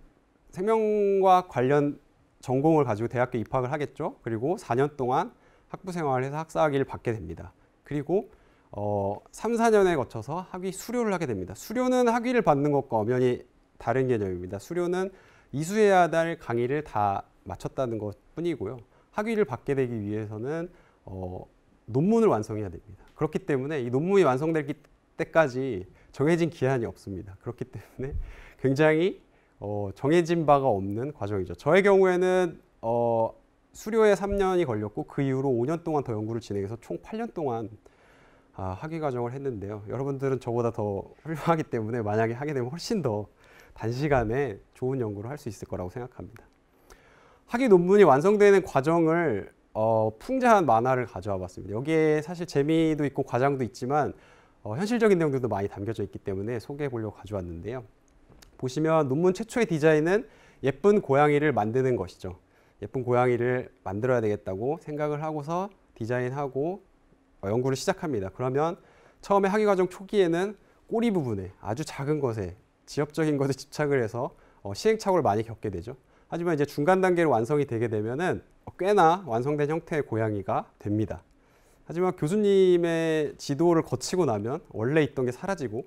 생명과학 관련 전공을 가지고 대학교 입학을 하겠죠. 그리고 4년 동안 학부 생활을 해서 학사학위를 받게 됩니다. 그리고 어, 3, 4년에 거쳐서 학위 수료를 하게 됩니다. 수료는 학위를 받는 것과 엄연히 다른 개념입니다. 수료는 이수해야 할 강의를 다 마쳤다는 것 뿐이고요. 학위를 받게 되기 위해서는 어, 논문을 완성해야 됩니다. 그렇기 때문에 이 논문이 완성될 때까지 정해진 기한이 없습니다. 그렇기 때문에 굉장히 어, 정해진 바가 없는 과정이죠. 저의 경우에는 어, 수료에 3년이 걸렸고 그 이후로 5년 동안 더 연구를 진행해서 총 8년 동안 아, 학위 과정을 했는데요. 여러분들은 저보다 더 훌륭하기 때문에 만약에 하게 되면 훨씬 더 단시간에 좋은 연구를 할 수 있을 거라고 생각합니다. 학위 논문이 완성되는 과정을 어, 풍자한 만화를 가져와 봤습니다. 여기에 사실 재미도 있고 과장도 있지만 어, 현실적인 내용들도 많이 담겨져 있기 때문에 소개해 보려고 가져왔는데요. 보시면 논문 최초의 디자인은 예쁜 고양이를 만드는 것이죠. 예쁜 고양이를 만들어야 되겠다고 생각을 하고서 디자인하고 어, 연구를 시작합니다. 그러면 처음에 학위 과정 초기에는 꼬리 부분에 아주 작은 것에 지엽적인 것에 집착을 해서 어, 시행착오를 많이 겪게 되죠. 하지만 이제 중간 단계로 완성이 되게 되면은 꽤나 완성된 형태의 고양이가 됩니다. 하지만 교수님의 지도를 거치고 나면 원래 있던 게 사라지고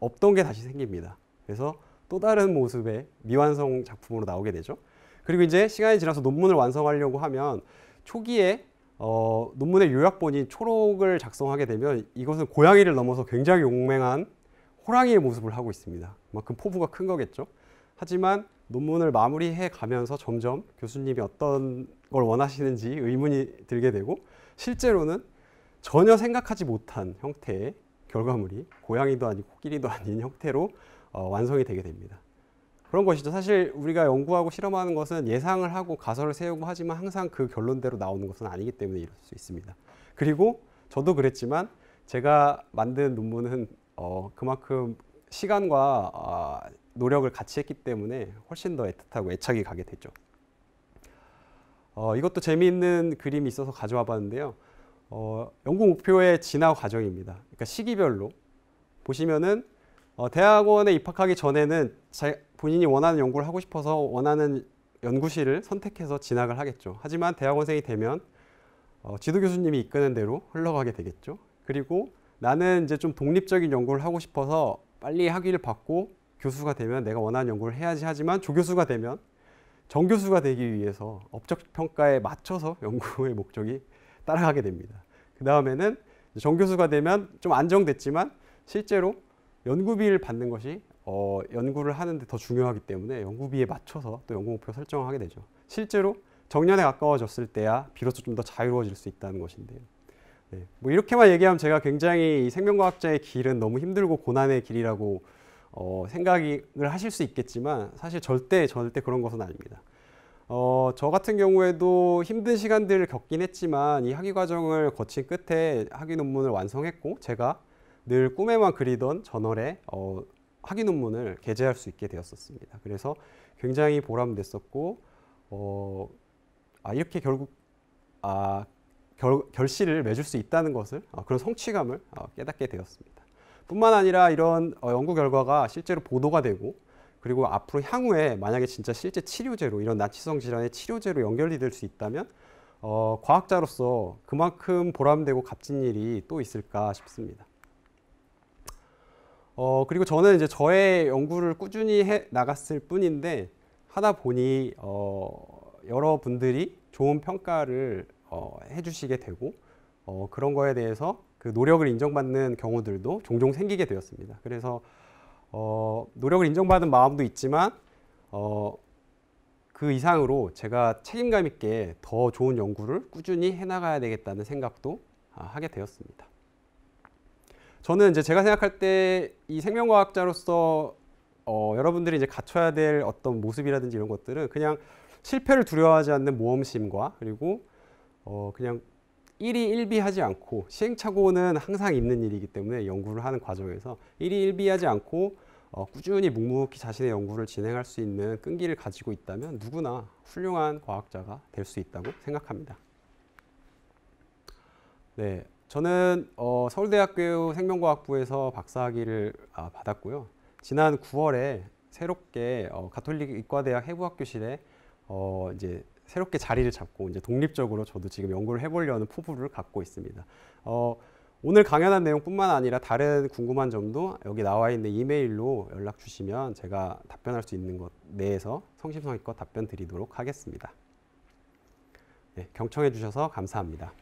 없던 게 다시 생깁니다. 그래서 또 다른 모습의 미완성 작품으로 나오게 되죠. 그리고 이제 시간이 지나서 논문을 완성하려고 하면 초기에 어, 논문의 요약본인 초록을 작성하게 되면 이것은 고양이를 넘어서 굉장히 용맹한 호랑이의 모습을 하고 있습니다. 그만큼 포부가 큰 거겠죠. 하지만 논문을 마무리해 가면서 점점 교수님이 어떤 걸 원하시는지 의문이 들게 되고 실제로는 전혀 생각하지 못한 형태의 결과물이 고양이도 아니고 코끼리도 아닌 형태로 어, 완성이 되게 됩니다. 그런 것이죠. 사실 우리가 연구하고 실험하는 것은 예상을 하고 가설을 세우고 하지만 항상 그 결론대로 나오는 것은 아니기 때문에 이럴 수 있습니다. 그리고 저도 그랬지만 제가 만든 논문은 어, 그만큼 시간과 어, 노력을 같이 했기 때문에 훨씬 더 애틋하고 애착이 가게 되죠. 어, 이것도 재미있는 그림이 있어서 가져와 봤는데요. 어, 연구 목표의 진화 과정입니다. 그러니까 시기별로 보시면은 어, 대학원에 입학하기 전에는 자, 본인이 원하는 연구를 하고 싶어서 원하는 연구실을 선택해서 진학을 하겠죠. 하지만 대학원생이 되면 어, 지도 교수님이 이끄는 대로 흘러가게 되겠죠. 그리고 나는 이제 좀 독립적인 연구를 하고 싶어서 빨리 학위를 받고 교수가 되면 내가 원하는 연구를 해야지 하지만 조교수가 되면 정교수가 되기 위해서 업적 평가에 맞춰서 연구의 목적이 따라가게 됩니다. 그 다음에는 정교수가 되면 좀 안정됐지만 실제로 연구비를 받는 것이 어, 연구를 하는데 더 중요하기 때문에 연구비에 맞춰서 또 연구 목표 설정을 하게 되죠. 실제로 정년에 가까워졌을 때야 비로소 좀 더 자유로워질 수 있다는 것인데요. 네, 뭐 이렇게만 얘기하면 제가 굉장히 생명과학자의 길은 너무 힘들고 고난의 길이라고 어, 생각을 하실 수 있겠지만 사실 절대 절대 그런 것은 아닙니다. 어, 저 같은 경우에도 힘든 시간들을 겪긴 했지만 이 학위 과정을 거친 끝에 학위 논문을 완성했고 제가 늘 꿈에만 그리던 저널에 어, 학위 논문을 게재할 수 있게 되었었습니다. 그래서 굉장히 보람됐었고 어, 아, 이렇게 결국 아, 결, 결실을 맺을 수 있다는 것을 아, 그런 성취감을 아, 깨닫게 되었습니다. 뿐만 아니라 이런 어, 연구 결과가 실제로 보도가 되고 그리고 앞으로 향후에 만약에 진짜 실제 치료제로 이런 나치성 질환의 치료제로 연결이 될 수 있다면 어, 과학자로서 그만큼 보람되고 값진 일이 또 있을까 싶습니다. 어, 그리고 저는 이제 저의 연구를 꾸준히 해 나갔을 뿐인데 하다 보니 어, 여러분들이 좋은 평가를 어, 해주시게 되고 어, 그런 거에 대해서 그 노력을 인정받는 경우들도 종종 생기게 되었습니다. 그래서 어, 노력을 인정받은 마음도 있지만 어, 그 이상으로 제가 책임감 있게 더 좋은 연구를 꾸준히 해나가야 되겠다는 생각도 아, 하게 되었습니다. 저는 이제 제가 생각할 때 이 생명과학자로서 어, 여러분들이 이제 갖춰야 될 어떤 모습이라든지 이런 것들은 그냥 실패를 두려워하지 않는 모험심과 그리고 어, 그냥 일희일비하지 않고 시행착오는 항상 있는 일이기 때문에 연구를 하는 과정에서 일희일비하지 않고 어, 꾸준히 묵묵히 자신의 연구를 진행할 수 있는 끈기를 가지고 있다면 누구나 훌륭한 과학자가 될 수 있다고 생각합니다. 네, 저는 어, 서울대학교 생명과학부에서 박사학위를 아, 받았고요. 지난 9월에 새롭게 어, 가톨릭 의과대학 해부학교실에 어, 이제 새롭게 자리를 잡고 이제 독립적으로 저도 지금 연구를 해보려는 포부를 갖고 있습니다. 어, 오늘 강연한 내용뿐만 아니라 다른 궁금한 점도 여기 나와 있는 이메일로 연락 주시면 제가 답변할 수 있는 것 내에서 성심성의껏 답변 드리도록 하겠습니다. 네, 경청해 주셔서 감사합니다.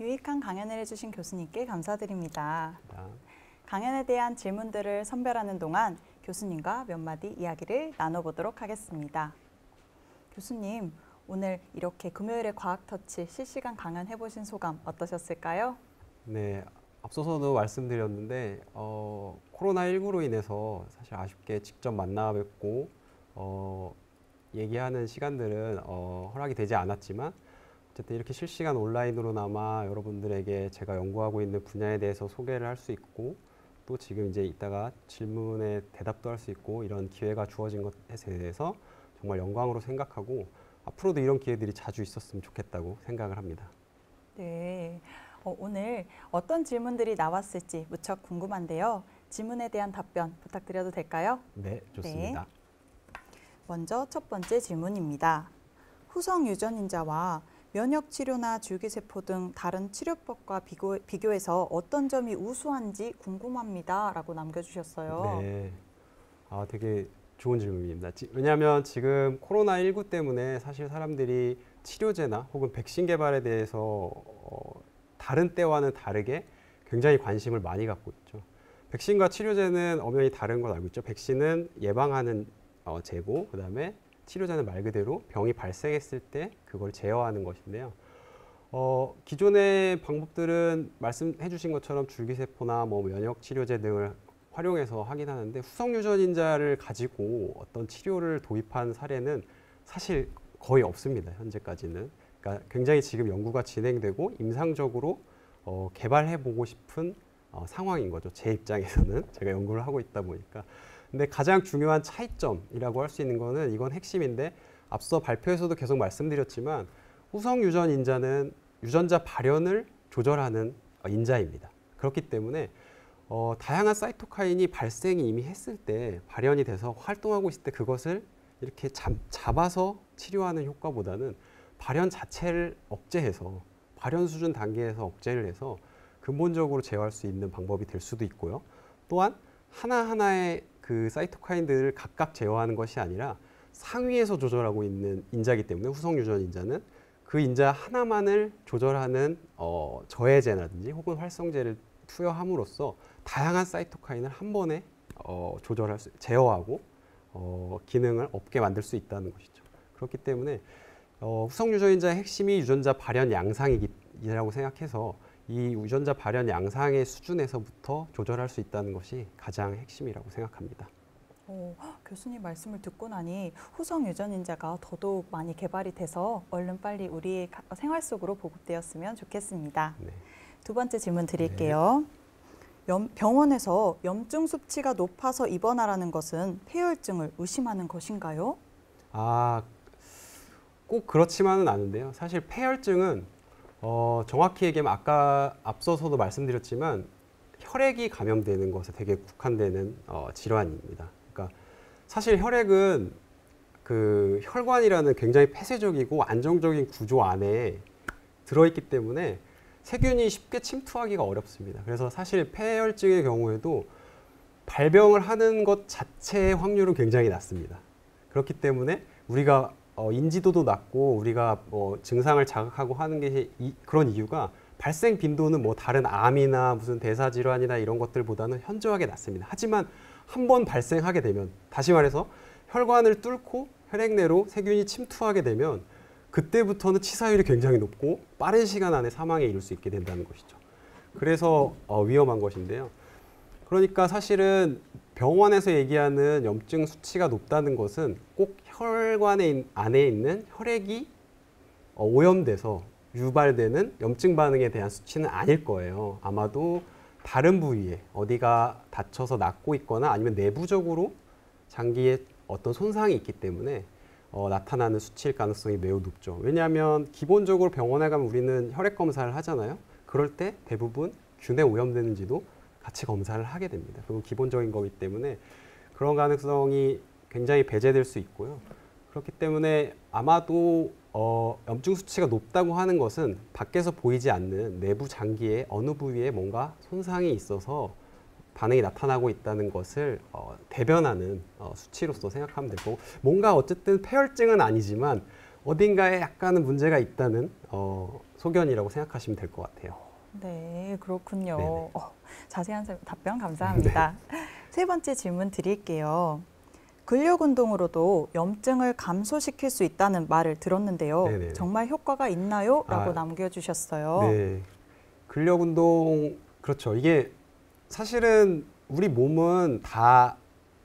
유익한 강연을 해주신 교수님께 감사드립니다. 감사합니다. 강연에 대한 질문들을 선별하는 동안 교수님과 몇 마디 이야기를 나눠보도록 하겠습니다. 교수님, 오늘 이렇게 금요일에 과학 터치 실시간 강연 해보신 소감 어떠셨을까요? 네, 앞서서도 말씀드렸는데 어, 코로나19로 인해서 사실 아쉽게 직접 만나 뵙고 어, 얘기하는 시간들은 어, 허락이 되지 않았지만 어쨌든 이렇게 실시간 온라인으로나마 여러분들에게 제가 연구하고 있는 분야에 대해서 소개를 할 수 있고 또 지금 이제 이따가 질문에 대답도 할 수 있고 이런 기회가 주어진 것에 대해서 정말 영광으로 생각하고 앞으로도 이런 기회들이 자주 있었으면 좋겠다고 생각을 합니다. 네. 어, 오늘 어떤 질문들이 나왔을지 무척 궁금한데요. 질문에 대한 답변 부탁드려도 될까요? 네, 좋습니다. 네. 먼저 첫 번째 질문입니다. 후성 유전인자와 면역 치료나 줄기세포 등 다른 치료법과 비교, 비교해서 어떤 점이 우수한지 궁금합니다라고 남겨주셨어요. 네, 아 되게 좋은 질문입니다. 지, 왜냐하면 지금 코로나 19 때문에 사실 사람들이 치료제나 혹은 백신 개발에 대해서 어, 다른 때와는 다르게 굉장히 관심을 많이 갖고 있죠. 백신과 치료제는 엄연히 다른 걸 알고 있죠. 백신은 예방하는 어, 제고, 그 다음에 치료자는 말 그대로 병이 발생했을 때 그걸 제어하는 것인데요. 어, 기존의 방법들은 말씀해 주신 것처럼 줄기세포나 뭐 면역치료제 등을 활용해서 하긴 하는데 후성 유전인자를 가지고 어떤 치료를 도입한 사례는 사실 거의 없습니다. 현재까지는. 그러니까 굉장히 지금 연구가 진행되고 임상적으로 어, 개발해 보고 싶은 어, 상황인 거죠. 제 입장에서는 제가 연구를 하고 있다 보니까 근데 가장 중요한 차이점이라고 할 수 있는 거는 이건 핵심인데 앞서 발표에서도 계속 말씀드렸지만 후성 유전 인자는 유전자 발현을 조절하는 어, 인자입니다. 그렇기 때문에 어, 다양한 사이토카인이 발생이 이미 했을 때 발현이 돼서 활동하고 있을 때 그것을 이렇게 잡, 잡아서 치료하는 효과보다는 발현 자체를 억제해서 발현 수준 단계에서 억제를 해서 근본적으로 제어할 수 있는 방법이 될 수도 있고요. 또한 하나하나의 그 사이토카인들을 각각 제어하는 것이 아니라 상위에서 조절하고 있는 인자이기 때문에 후성 유전 인자는 그 인자 하나만을 조절하는 어, 저해제라든지 혹은 활성제를 투여함으로써 다양한 사이토카인을 한 번에 어, 조절할 수, 제어하고 어, 기능을 없게 만들 수 있다는 것이죠. 그렇기 때문에 어, 후성 유전인자의 핵심이 유전자 발현 양상이라고 생각해서 이 유전자 발현 양상의 수준에서부터 조절할 수 있다는 것이 가장 핵심이라고 생각합니다. 오, 교수님 말씀을 듣고 나니 후성 유전인자가 더더욱 많이 개발이 돼서 얼른 빨리 우리 생활 속으로 보급되었으면 좋겠습니다. 네. 두 번째 질문 네. 드릴게요. 네. 염, 병원에서 염증 수치가 높아서 입원하라는 것은 폐혈증을 의심하는 것인가요? 아, 꼭 그렇지만은 않은데요. 사실 폐혈증은 어, 정확히 얘기하면 아까 앞서서도 말씀드렸지만 혈액이 감염되는 것에 되게 국한되는 어, 질환입니다. 그러니까 사실 혈액은 그 혈관이라는 굉장히 폐쇄적이고 안정적인 구조 안에 들어있기 때문에 세균이 쉽게 침투하기가 어렵습니다. 그래서 사실 폐혈증의 경우에도 발병을 하는 것 자체의 확률은 굉장히 낮습니다. 그렇기 때문에 우리가 어, 인지도도 낮고 우리가 뭐 증상을 자극하고 하는 게 이, 그런 이유가 발생 빈도는 뭐 다른 암이나 무슨 대사 질환이나 이런 것들보다는 현저하게 낮습니다. 하지만 한 번 발생하게 되면 다시 말해서 혈관을 뚫고 혈액내로 세균이 침투하게 되면 그때부터는 치사율이 굉장히 높고 빠른 시간 안에 사망에 이를 수 있게 된다는 것이죠. 그래서 어, 위험한 것인데요. 그러니까 사실은 병원에서 얘기하는 염증 수치가 높다는 것은 꼭 혈관 안에 있는 혈액이 어, 오염돼서 유발되는 염증 반응에 대한 수치는 아닐 거예요. 아마도 다른 부위에 어디가 다쳐서 낫고 있거나 아니면 내부적으로 장기에 어떤 손상이 있기 때문에 어, 나타나는 수치일 가능성이 매우 높죠. 왜냐하면 기본적으로 병원에 가면 우리는 혈액 검사를 하잖아요. 그럴 때 대부분 균에 오염되는지도 같이 검사를 하게 됩니다. 그건 기본적인 거기 때문에 그런 가능성이 굉장히 배제될 수 있고요. 그렇기 때문에 아마도 어, 염증 수치가 높다고 하는 것은 밖에서 보이지 않는 내부 장기의 어느 부위에 뭔가 손상이 있어서 반응이 나타나고 있다는 것을 어, 대변하는 어, 수치로서 생각하면 되고 뭔가 어쨌든 폐혈증은 아니지만 어딘가에 약간은 문제가 있다는 어, 소견이라고 생각하시면 될 것 같아요. 네, 그렇군요. 어, 자세한 답변 감사합니다. 네. 세 번째 질문 드릴게요. 근력 운동으로도 염증을 감소시킬 수 있다는 말을 들었는데요. 네네. 정말 효과가 있나요? 라고 아, 남겨주셨어요. 네. 근력 운동, 그렇죠. 이게 사실은 우리 몸은 다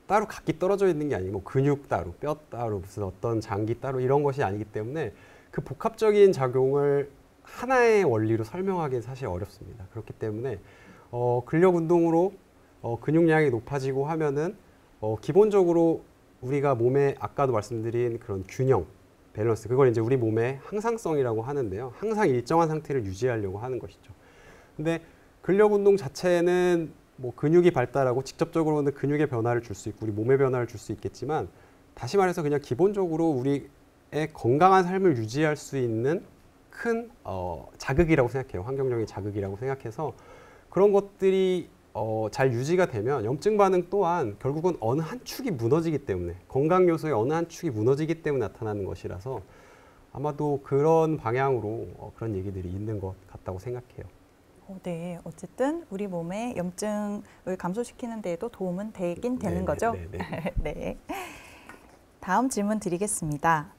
따로 각기 떨어져 있는 게 아니고 근육 따로, 뼈 따로, 무슨 어떤 장기 따로 이런 것이 아니기 때문에 그 복합적인 작용을 하나의 원리로 설명하기는 사실 어렵습니다. 그렇기 때문에 어, 근력 운동으로 어, 근육량이 높아지고 하면은 어, 기본적으로 우리가 몸에 아까도 말씀드린 그런 균형, 밸런스 그걸 이제 우리 몸의 항상성이라고 하는데요. 항상 일정한 상태를 유지하려고 하는 것이죠. 근데 근력 운동 자체는 뭐 근육이 발달하고 직접적으로는 근육의 변화를 줄 수 있고 우리 몸의 변화를 줄 수 있겠지만 다시 말해서 그냥 기본적으로 우리의 건강한 삶을 유지할 수 있는 큰 어, 자극이라고 생각해요. 환경적인 자극이라고 생각해서 그런 것들이 어, 잘 유지가 되면 염증 반응 또한 결국은 어느 한 축이 무너지기 때문에 건강 요소의 어느 한 축이 무너지기 때문에 나타나는 것이라서 아마도 그런 방향으로 어, 그런 얘기들이 있는 것 같다고 생각해요. 어, 네, 어쨌든 우리 몸의 염증을 감소시키는 데에도 도움은 되긴 되는 네네, 네, 거죠. 네 네. 네. 다음 질문 드리겠습니다.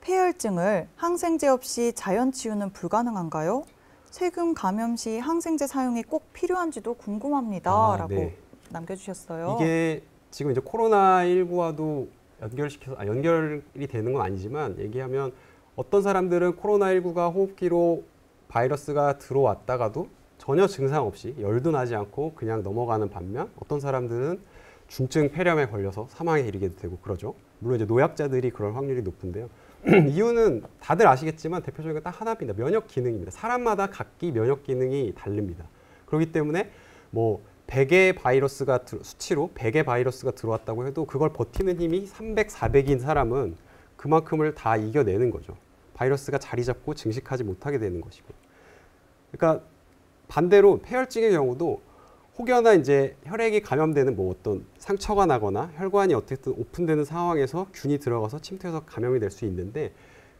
폐혈증을 항생제 없이 자연 치유는 불가능한가요? 세균 감염 시 항생제 사용이 꼭 필요한지도 궁금합니다라고 아, 네. 남겨주셨어요. 이게 지금 이제 코로나 19와도 연결시켜서 아, 연결이 되는 건 아니지만 얘기하면 어떤 사람들은 코로나 19가 호흡기로 바이러스가 들어왔다가도 전혀 증상 없이 열도 나지 않고 그냥 넘어가는 반면 어떤 사람들은 중증 폐렴에 걸려서 사망에 이르게 되고 그러죠. 물론 이제 노약자들이 그럴 확률이 높은데요. 이유는 다들 아시겠지만 대표적인 건 딱 하나입니다. 면역 기능입니다. 사람마다 각기 면역 기능이 다릅니다. 그렇기 때문에 뭐 100의 바이러스가 수치로 100의 바이러스가 들어왔다고 해도 그걸 버티는 힘이 300, 400인 사람은 그만큼을 다 이겨내는 거죠. 바이러스가 자리 잡고 증식하지 못하게 되는 것이고. 그러니까 반대로 폐혈증의 경우도 혹여나 이제 혈액이 감염되는 뭐 어떤 상처가 나거나 혈관이 어쨌든 오픈되는 상황에서 균이 들어가서 침투해서 감염이 될 수 있는데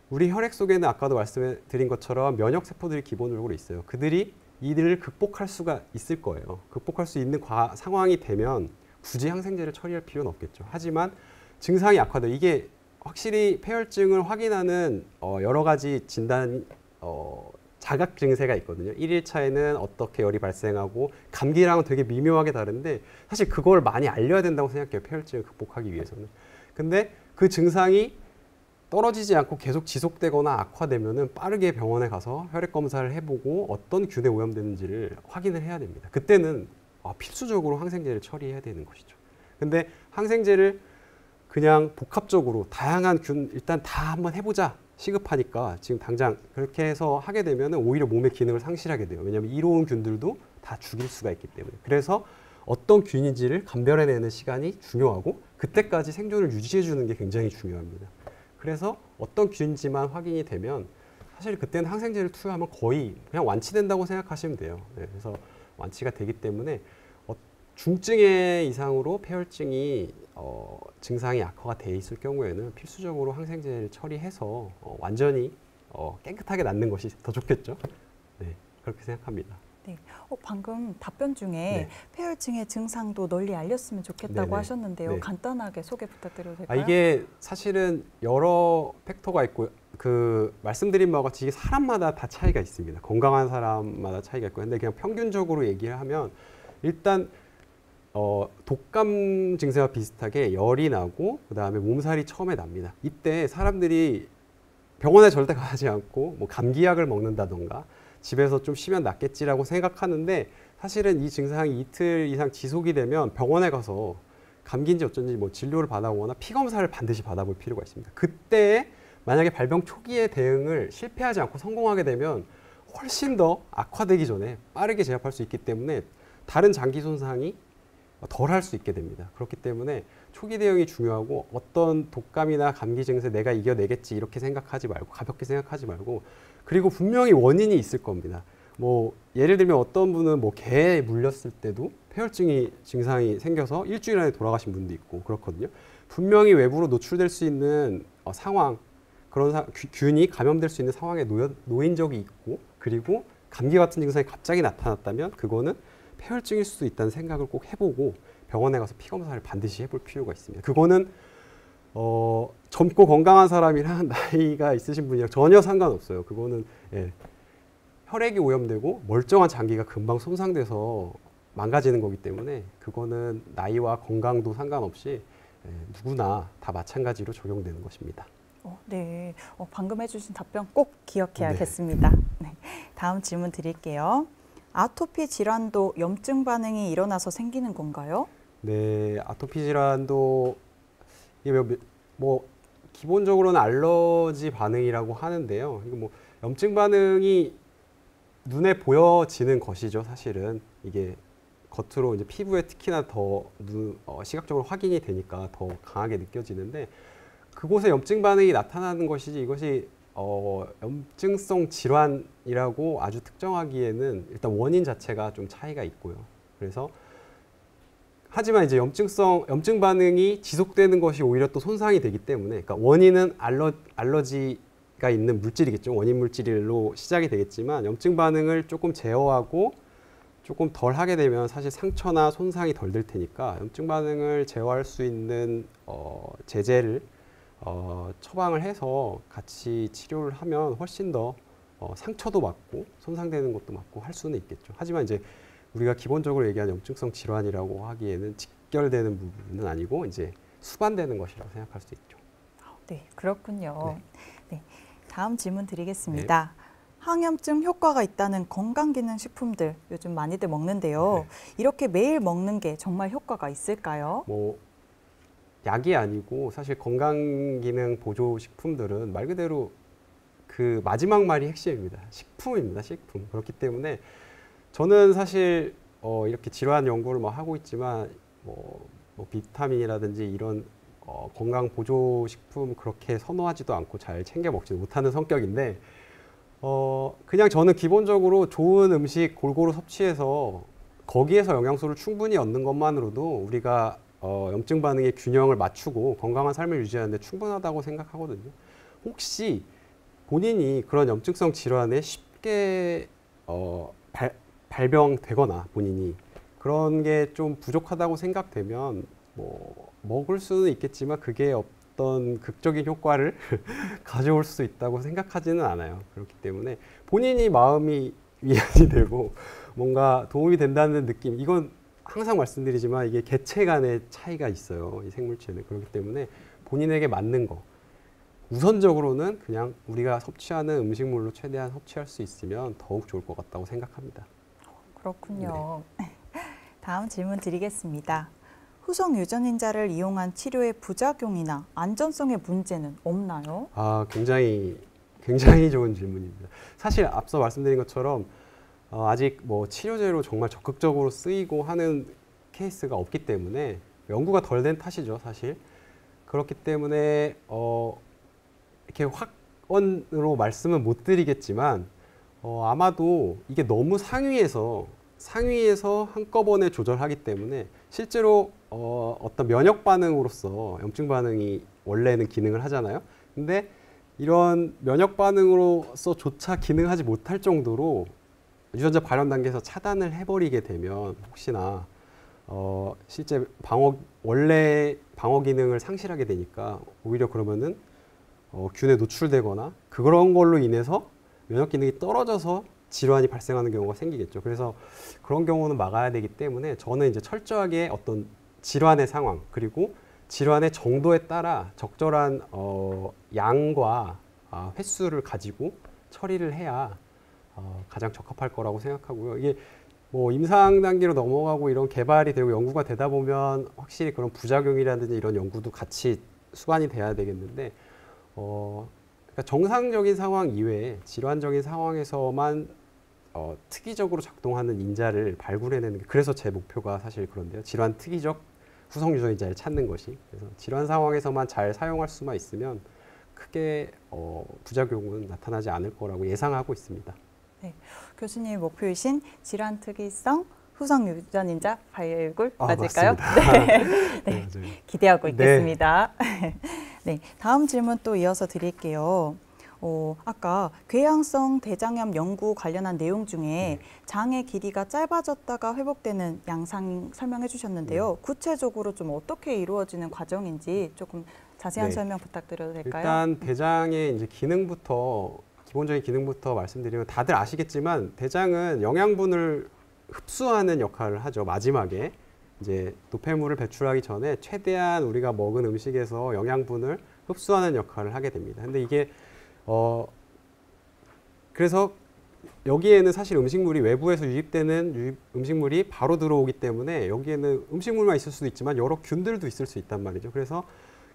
우리 혈액 속에는 아까도 말씀드린 것처럼 면역 세포들이 기본적으로 있어요. 그들이 이들을 극복할 수가 있을 거예요. 극복할 수 있는 과, 상황이 되면 굳이 항생제를 처리할 필요는 없겠죠. 하지만 증상이 악화돼 이게 확실히 폐혈증을 확인하는 어, 여러 가지 진단 어, 자각 증세가 있거든요. 1일차에는 어떻게 열이 발생하고 감기랑은 되게 미묘하게 다른데 사실 그걸 많이 알려야 된다고 생각해요. 폐혈증을 극복하기 위해서는. 근데 그 증상이 떨어지지 않고 계속 지속되거나 악화되면은 빠르게 병원에 가서 혈액 검사를 해보고 어떤 균에 오염되는지를 확인을 해야 됩니다. 그때는 아, 필수적으로 항생제를 처리해야 되는 것이죠. 근데 항생제를 그냥 복합적으로 다양한 균 일단 다 한번 해보자 시급하니까 지금 당장 그렇게 해서 하게 되면 오히려 몸의 기능을 상실하게 돼요. 왜냐하면 이로운 균들도 다 죽일 수가 있기 때문에. 그래서 어떤 균인지를 감별해내는 시간이 중요하고 그때까지 생존을 유지해주는 게 굉장히 중요합니다. 그래서 어떤 균인지만 확인이 되면 사실 그때는 항생제를 투여하면 거의 그냥 완치된다고 생각하시면 돼요. 네, 그래서 완치가 되기 때문에 중증의 이상으로 폐혈증이 어, 증상이 악화가 돼 있을 경우에는 필수적으로 항생제를 처리해서 어, 완전히 어, 깨끗하게 낫는 것이 더 좋겠죠. 네, 그렇게 생각합니다. 네, 어, 방금 답변 중에 네. 폐혈증의 증상도 널리 알렸으면 좋겠다고 네네. 하셨는데요. 네. 간단하게 소개 부탁드려도 될까요? 아, 이게 사실은 여러 팩터가 있고 그 말씀드린 바와 같이 사람마다 다 차이가 있습니다. 건강한 사람마다 차이가 있고 근데 그냥 평균적으로 얘기를 하면 일단 어, 독감 증세와 비슷하게 열이 나고 그다음에 몸살이 처음에 납니다. 이때 사람들이 병원에 절대 가지 않고 뭐 감기약을 먹는다던가 집에서 좀 쉬면 낫겠지라고 생각하는데 사실은 이 증상이 이틀 이상 지속이 되면 병원에 가서 감기인지 어쩐지 뭐 진료를 받아오거나 피 검사를 반드시 받아볼 필요가 있습니다. 그때 만약에 발병 초기에 대응을 실패하지 않고 성공하게 되면 훨씬 더 악화되기 전에 빠르게 제압할 수 있기 때문에 다른 장기 손상이 덜할수 있게 됩니다. 그렇기 때문에 초기 대응이 중요하고 어떤 독감이나 감기 증세 내가 이겨내겠지 이렇게 생각하지 말고 가볍게 생각하지 말고 그리고 분명히 원인이 있을 겁니다. 뭐 예를 들면 어떤 분은 뭐 개에 물렸을 때도 폐혈증이 증상이 생겨서 일주일 안에 돌아가신 분도 있고 그렇거든요. 분명히 외부로 노출될 수 있는 어, 상황 그런 사, 균이 감염될 수 있는 상황에 놓여, 놓인 적이 있고 그리고 감기 같은 증상이 갑자기 나타났다면 그거는 폐혈증일 수도 있다는 생각을 꼭 해보고 병원에 가서 피 검사를 반드시 해볼 필요가 있습니다. 그거는 어, 젊고 건강한 사람이랑 나이가 있으신 분이랑 전혀 상관없어요. 그거는 예, 혈액이 오염되고 멀쩡한 장기가 금방 손상돼서 망가지는 거기 때문에 그거는 나이와 건강도 상관없이 예, 누구나 다 마찬가지로 적용되는 것입니다. 어, 네, 어, 방금 해주신 답변 꼭 기억해야겠습니다. 네. 네. 다음 질문 드릴게요. 아토피 질환도 염증 반응이 일어나서 생기는 건가요? 네, 아토피 질환도 뭐, 뭐 기본적으로는 알러지 반응이라고 하는데요. 이거 뭐 염증 반응이 눈에 보여지는 것이죠, 사실은. 이게 겉으로 이제 피부에 특히나 더 눈, 어, 시각적으로 확인이 되니까 더 강하게 느껴지는데 그곳에 염증 반응이 나타나는 것이지 이것이 어, 염증성 질환이라고 아주 특정하기에는 일단 원인 자체가 좀 차이가 있고요. 그래서 하지만 이제 염증성 염증 반응이 지속되는 것이 오히려 또 손상이 되기 때문에 그러니까 원인은 알러 알러지가 있는 물질이겠죠. 원인 물질로 시작이 되겠지만 염증 반응을 조금 제어하고 조금 덜 하게 되면 사실 상처나 손상이 덜 될 테니까 염증 반응을 제어할 수 있는 어, 제재를 어, 처방을 해서 같이 치료를 하면 훨씬 더 어, 상처도 막고 손상되는 것도 맞고할 수는 있겠죠. 하지만 이제 우리가 기본적으로 얘기한 염증성 질환이라고 하기에는 직결되는 부분은 아니고 이제 수반되는 것이라고 생각할 수 있죠. 아, 네, 그렇군요. 네. 네 다음 질문 드리겠습니다. 네. 항염증 효과가 있다는 건강기능식품들 요즘 많이들 먹는데요. 네. 이렇게 매일 먹는 게 정말 효과가 있을까요? 뭐 약이 아니고 사실 건강 기능 보조 식품들은 말 그대로 그 마지막 말이 핵심입니다. 식품입니다. 식품. 그렇기 때문에 저는 사실 어, 이렇게 질환 연구를 뭐 하고 있지만 뭐, 뭐 비타민이라든지 이런 어, 건강 보조 식품 그렇게 선호하지도 않고 잘 챙겨 먹지 도 못하는 성격인데 어, 그냥 저는 기본적으로 좋은 음식 골고루 섭취해서 거기에서 영양소를 충분히 얻는 것만으로도 우리가 어, 염증 반응의 균형을 맞추고 건강한 삶을 유지하는데 충분하다고 생각하거든요. 혹시 본인이 그런 염증성 질환에 쉽게 어, 발, 발병되거나 본인이 그런 게 좀 부족하다고 생각되면 뭐 먹을 수는 있겠지만 그게 어떤 극적인 효과를 가져올 수 있다고 생각하지는 않아요. 그렇기 때문에 본인이 마음이 위안이 되고 뭔가 도움이 된다는 느낌 이건 항상 말씀드리지만 이게 개체 간의 차이가 있어요. 이 생물체는. 그렇기 때문에 본인에게 맞는 거. 우선적으로는 그냥 우리가 섭취하는 음식물로 최대한 섭취할 수 있으면 더욱 좋을 것 같다고 생각합니다. 그렇군요. 네. 다음 질문 드리겠습니다. 후성 유전인자를 이용한 치료의 부작용이나 안전성의 문제는 없나요? 아, 굉장히 굉장히 좋은 질문입니다. 사실 앞서 말씀드린 것처럼 어, 아직 뭐 치료제로 정말 적극적으로 쓰이고 하는 케이스가 없기 때문에 연구가 덜 된 탓이죠, 사실. 그렇기 때문에 어, 이렇게 확언으로 말씀은 못 드리겠지만 어, 아마도 이게 너무 상위에서 상위에서 한꺼번에 조절하기 때문에 실제로 어, 어떤 면역 반응으로서 염증 반응이 원래는 기능을 하잖아요. 근데 이런 면역 반응으로서조차 기능하지 못할 정도로 유전자 발현 단계에서 차단을 해버리게 되면 혹시나 어, 실제 방어 원래 방어 기능을 상실하게 되니까 오히려 그러면은 어, 균에 노출되거나 그런 걸로 인해서 면역 기능이 떨어져서 질환이 발생하는 경우가 생기겠죠. 그래서 그런 경우는 막아야 되기 때문에 저는 이제 철저하게 어떤 질환의 상황 그리고 질환의 정도에 따라 적절한 어, 양과 아, 횟수를 가지고 처리를 해야 어, 가장 적합할 거라고 생각하고요. 이게 뭐 임상 단계로 넘어가고 이런 개발이 되고 연구가 되다 보면 확실히 그런 부작용이라든지 이런 연구도 같이 수반이 돼야 되겠는데 어, 그러니까 정상적인 상황 이외에 질환적인 상황에서만 어, 특이적으로 작동하는 인자를 발굴해내는 게 그래서 제 목표가 사실 그런데요. 질환 특이적 후성 유전인자를 찾는 것이 그래서 질환 상황에서만 잘 사용할 수만 있으면 크게 어, 부작용은 나타나지 않을 거라고 예상하고 있습니다. 네. 교수님 목표이신 질환 특이성 후성 유전인자 발굴 아, 맞을까요? 네. 네. 네. 네. 기대하고 있겠습니다. 네. 다음 질문 또 이어서 드릴게요. 어, 아까 궤양성 대장염 연구 관련한 내용 중에 네. 장의 길이가 짧아졌다가 회복되는 양상 설명해 주셨는데요. 네. 구체적으로 좀 어떻게 이루어지는 과정인지 조금 자세한 설명 부탁드려도 될까요? 일단 대장의 이제 기능부터 기본적인 기능부터 말씀드리면 다들 아시겠지만 대장은 영양분을 흡수하는 역할을 하죠. 마지막에 이제 노폐물을 배출하기 전에 최대한 우리가 먹은 음식에서 영양분을 흡수하는 역할을 하게 됩니다. 근데 이게 어 그래서 여기에는 사실 음식물이 외부에서 유입되는 유입 음식물이 바로 들어오기 때문에 여기에는 음식물만 있을 수도 있지만 여러 균들도 있을 수 있단 말이죠. 그래서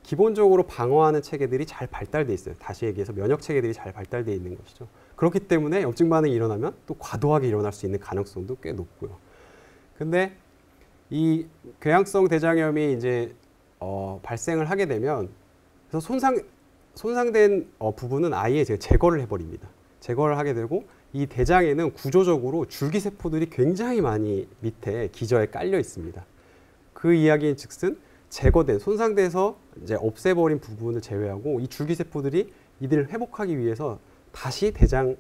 기본적으로 방어하는 체계들이 잘 발달돼 있어요. 다시 얘기해서 면역 체계들이 잘 발달돼 있는 것이죠. 그렇기 때문에 염증 반응이 일어나면 또 과도하게 일어날 수 있는 가능성도 꽤 높고요. 근데 이 궤양성 대장염이 이제 어, 발생을 하게 되면 그래서 손상 손상된 어, 부분은 아예 제가 제거를 해버립니다. 제거를 하게 되고 이 대장에는 구조적으로 줄기세포들이 굉장히 많이 밑에 기저에 깔려 있습니다. 그 이야기인 즉슨 제거된 손상돼서 이제 없애버린 부분을 제외하고 이 줄기세포들이 이들을 회복하기 위해서 다시 대장의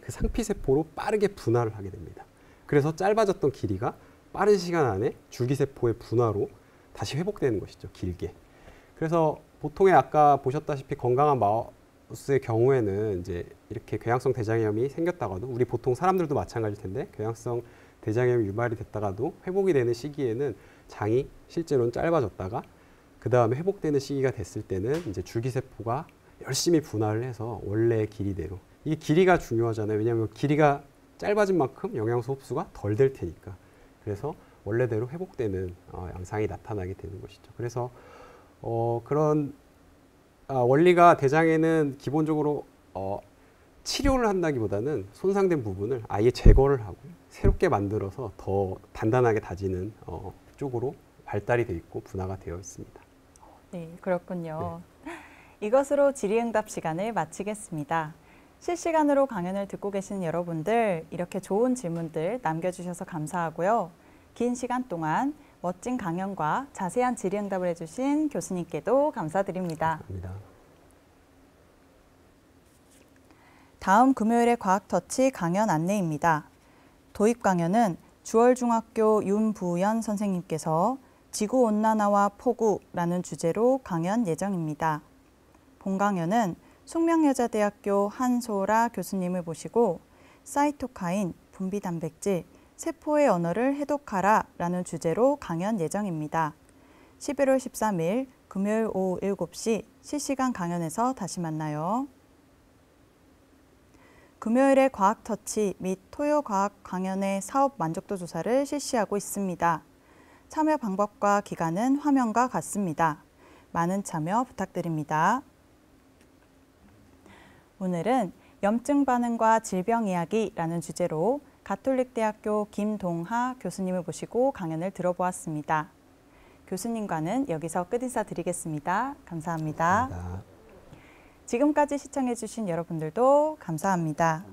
그 상피세포로 빠르게 분화를 하게 됩니다. 그래서 짧아졌던 길이가 빠른 시간 안에 줄기세포의 분화로 다시 회복되는 것이죠. 길게. 그래서 보통의 아까 보셨다시피 건강한 마우스의 경우에는 이제 이렇게 궤양성 대장염이 생겼다가도 우리 보통 사람들도 마찬가지일 텐데 궤양성 대장염 유발이 됐다가도 회복이 되는 시기에는 장이 실제로는 짧아졌다가 그 다음에 회복되는 시기가 됐을 때는 이제 줄기세포가 열심히 분할을 해서 원래의 길이대로 이게 길이가 중요하잖아요. 왜냐하면 길이가 짧아진 만큼 영양소 흡수가 덜 될 테니까 그래서 원래대로 회복되는 어, 양상이 나타나게 되는 것이죠. 그래서 어, 그런 아, 원리가 대장에는 기본적으로 어, 치료를 한다기보다는 손상된 부분을 아예 제거를 하고 새롭게 만들어서 더 단단하게 다지는 어, 쪽으로 발달이 돼 있고 분화가 되어 있습니다. 네, 그렇군요. 네. 이것으로 질의응답 시간을 마치겠습니다. 실시간으로 강연을 듣고 계신 여러분들 이렇게 좋은 질문들 남겨주셔서 감사하고요. 긴 시간 동안 멋진 강연과 자세한 질의응답을 해주신 교수님께도 감사드립니다. 감사합니다. 다음 금요일의 과학 터치 강연 안내입니다. 도입 강연은 주월중학교 윤부연 선생님께서 지구온난화와 폭우라는 주제로 강연 예정입니다. 본 강연은 숙명여자대학교 한소라 교수님을 모시고 사이토카인, 분비단백질, 세포의 언어를 해독하라 라는 주제로 강연 예정입니다. 11월 13일 금요일 오후 7시 실시간 강연에서 다시 만나요. 금요일에 과학 터치 및 토요 과학 강연의 사업 만족도 조사를 실시하고 있습니다. 참여 방법과 기간은 화면과 같습니다. 많은 참여 부탁드립니다. 오늘은 염증 반응과 질병 이야기라는 주제로 가톨릭대학교 김동하 교수님을 모시고 강연을 들어보았습니다. 교수님과는 여기서 끝 인사드리겠습니다 감사합니다. 감사합니다. 지금까지 시청해주신 여러분들도 감사합니다.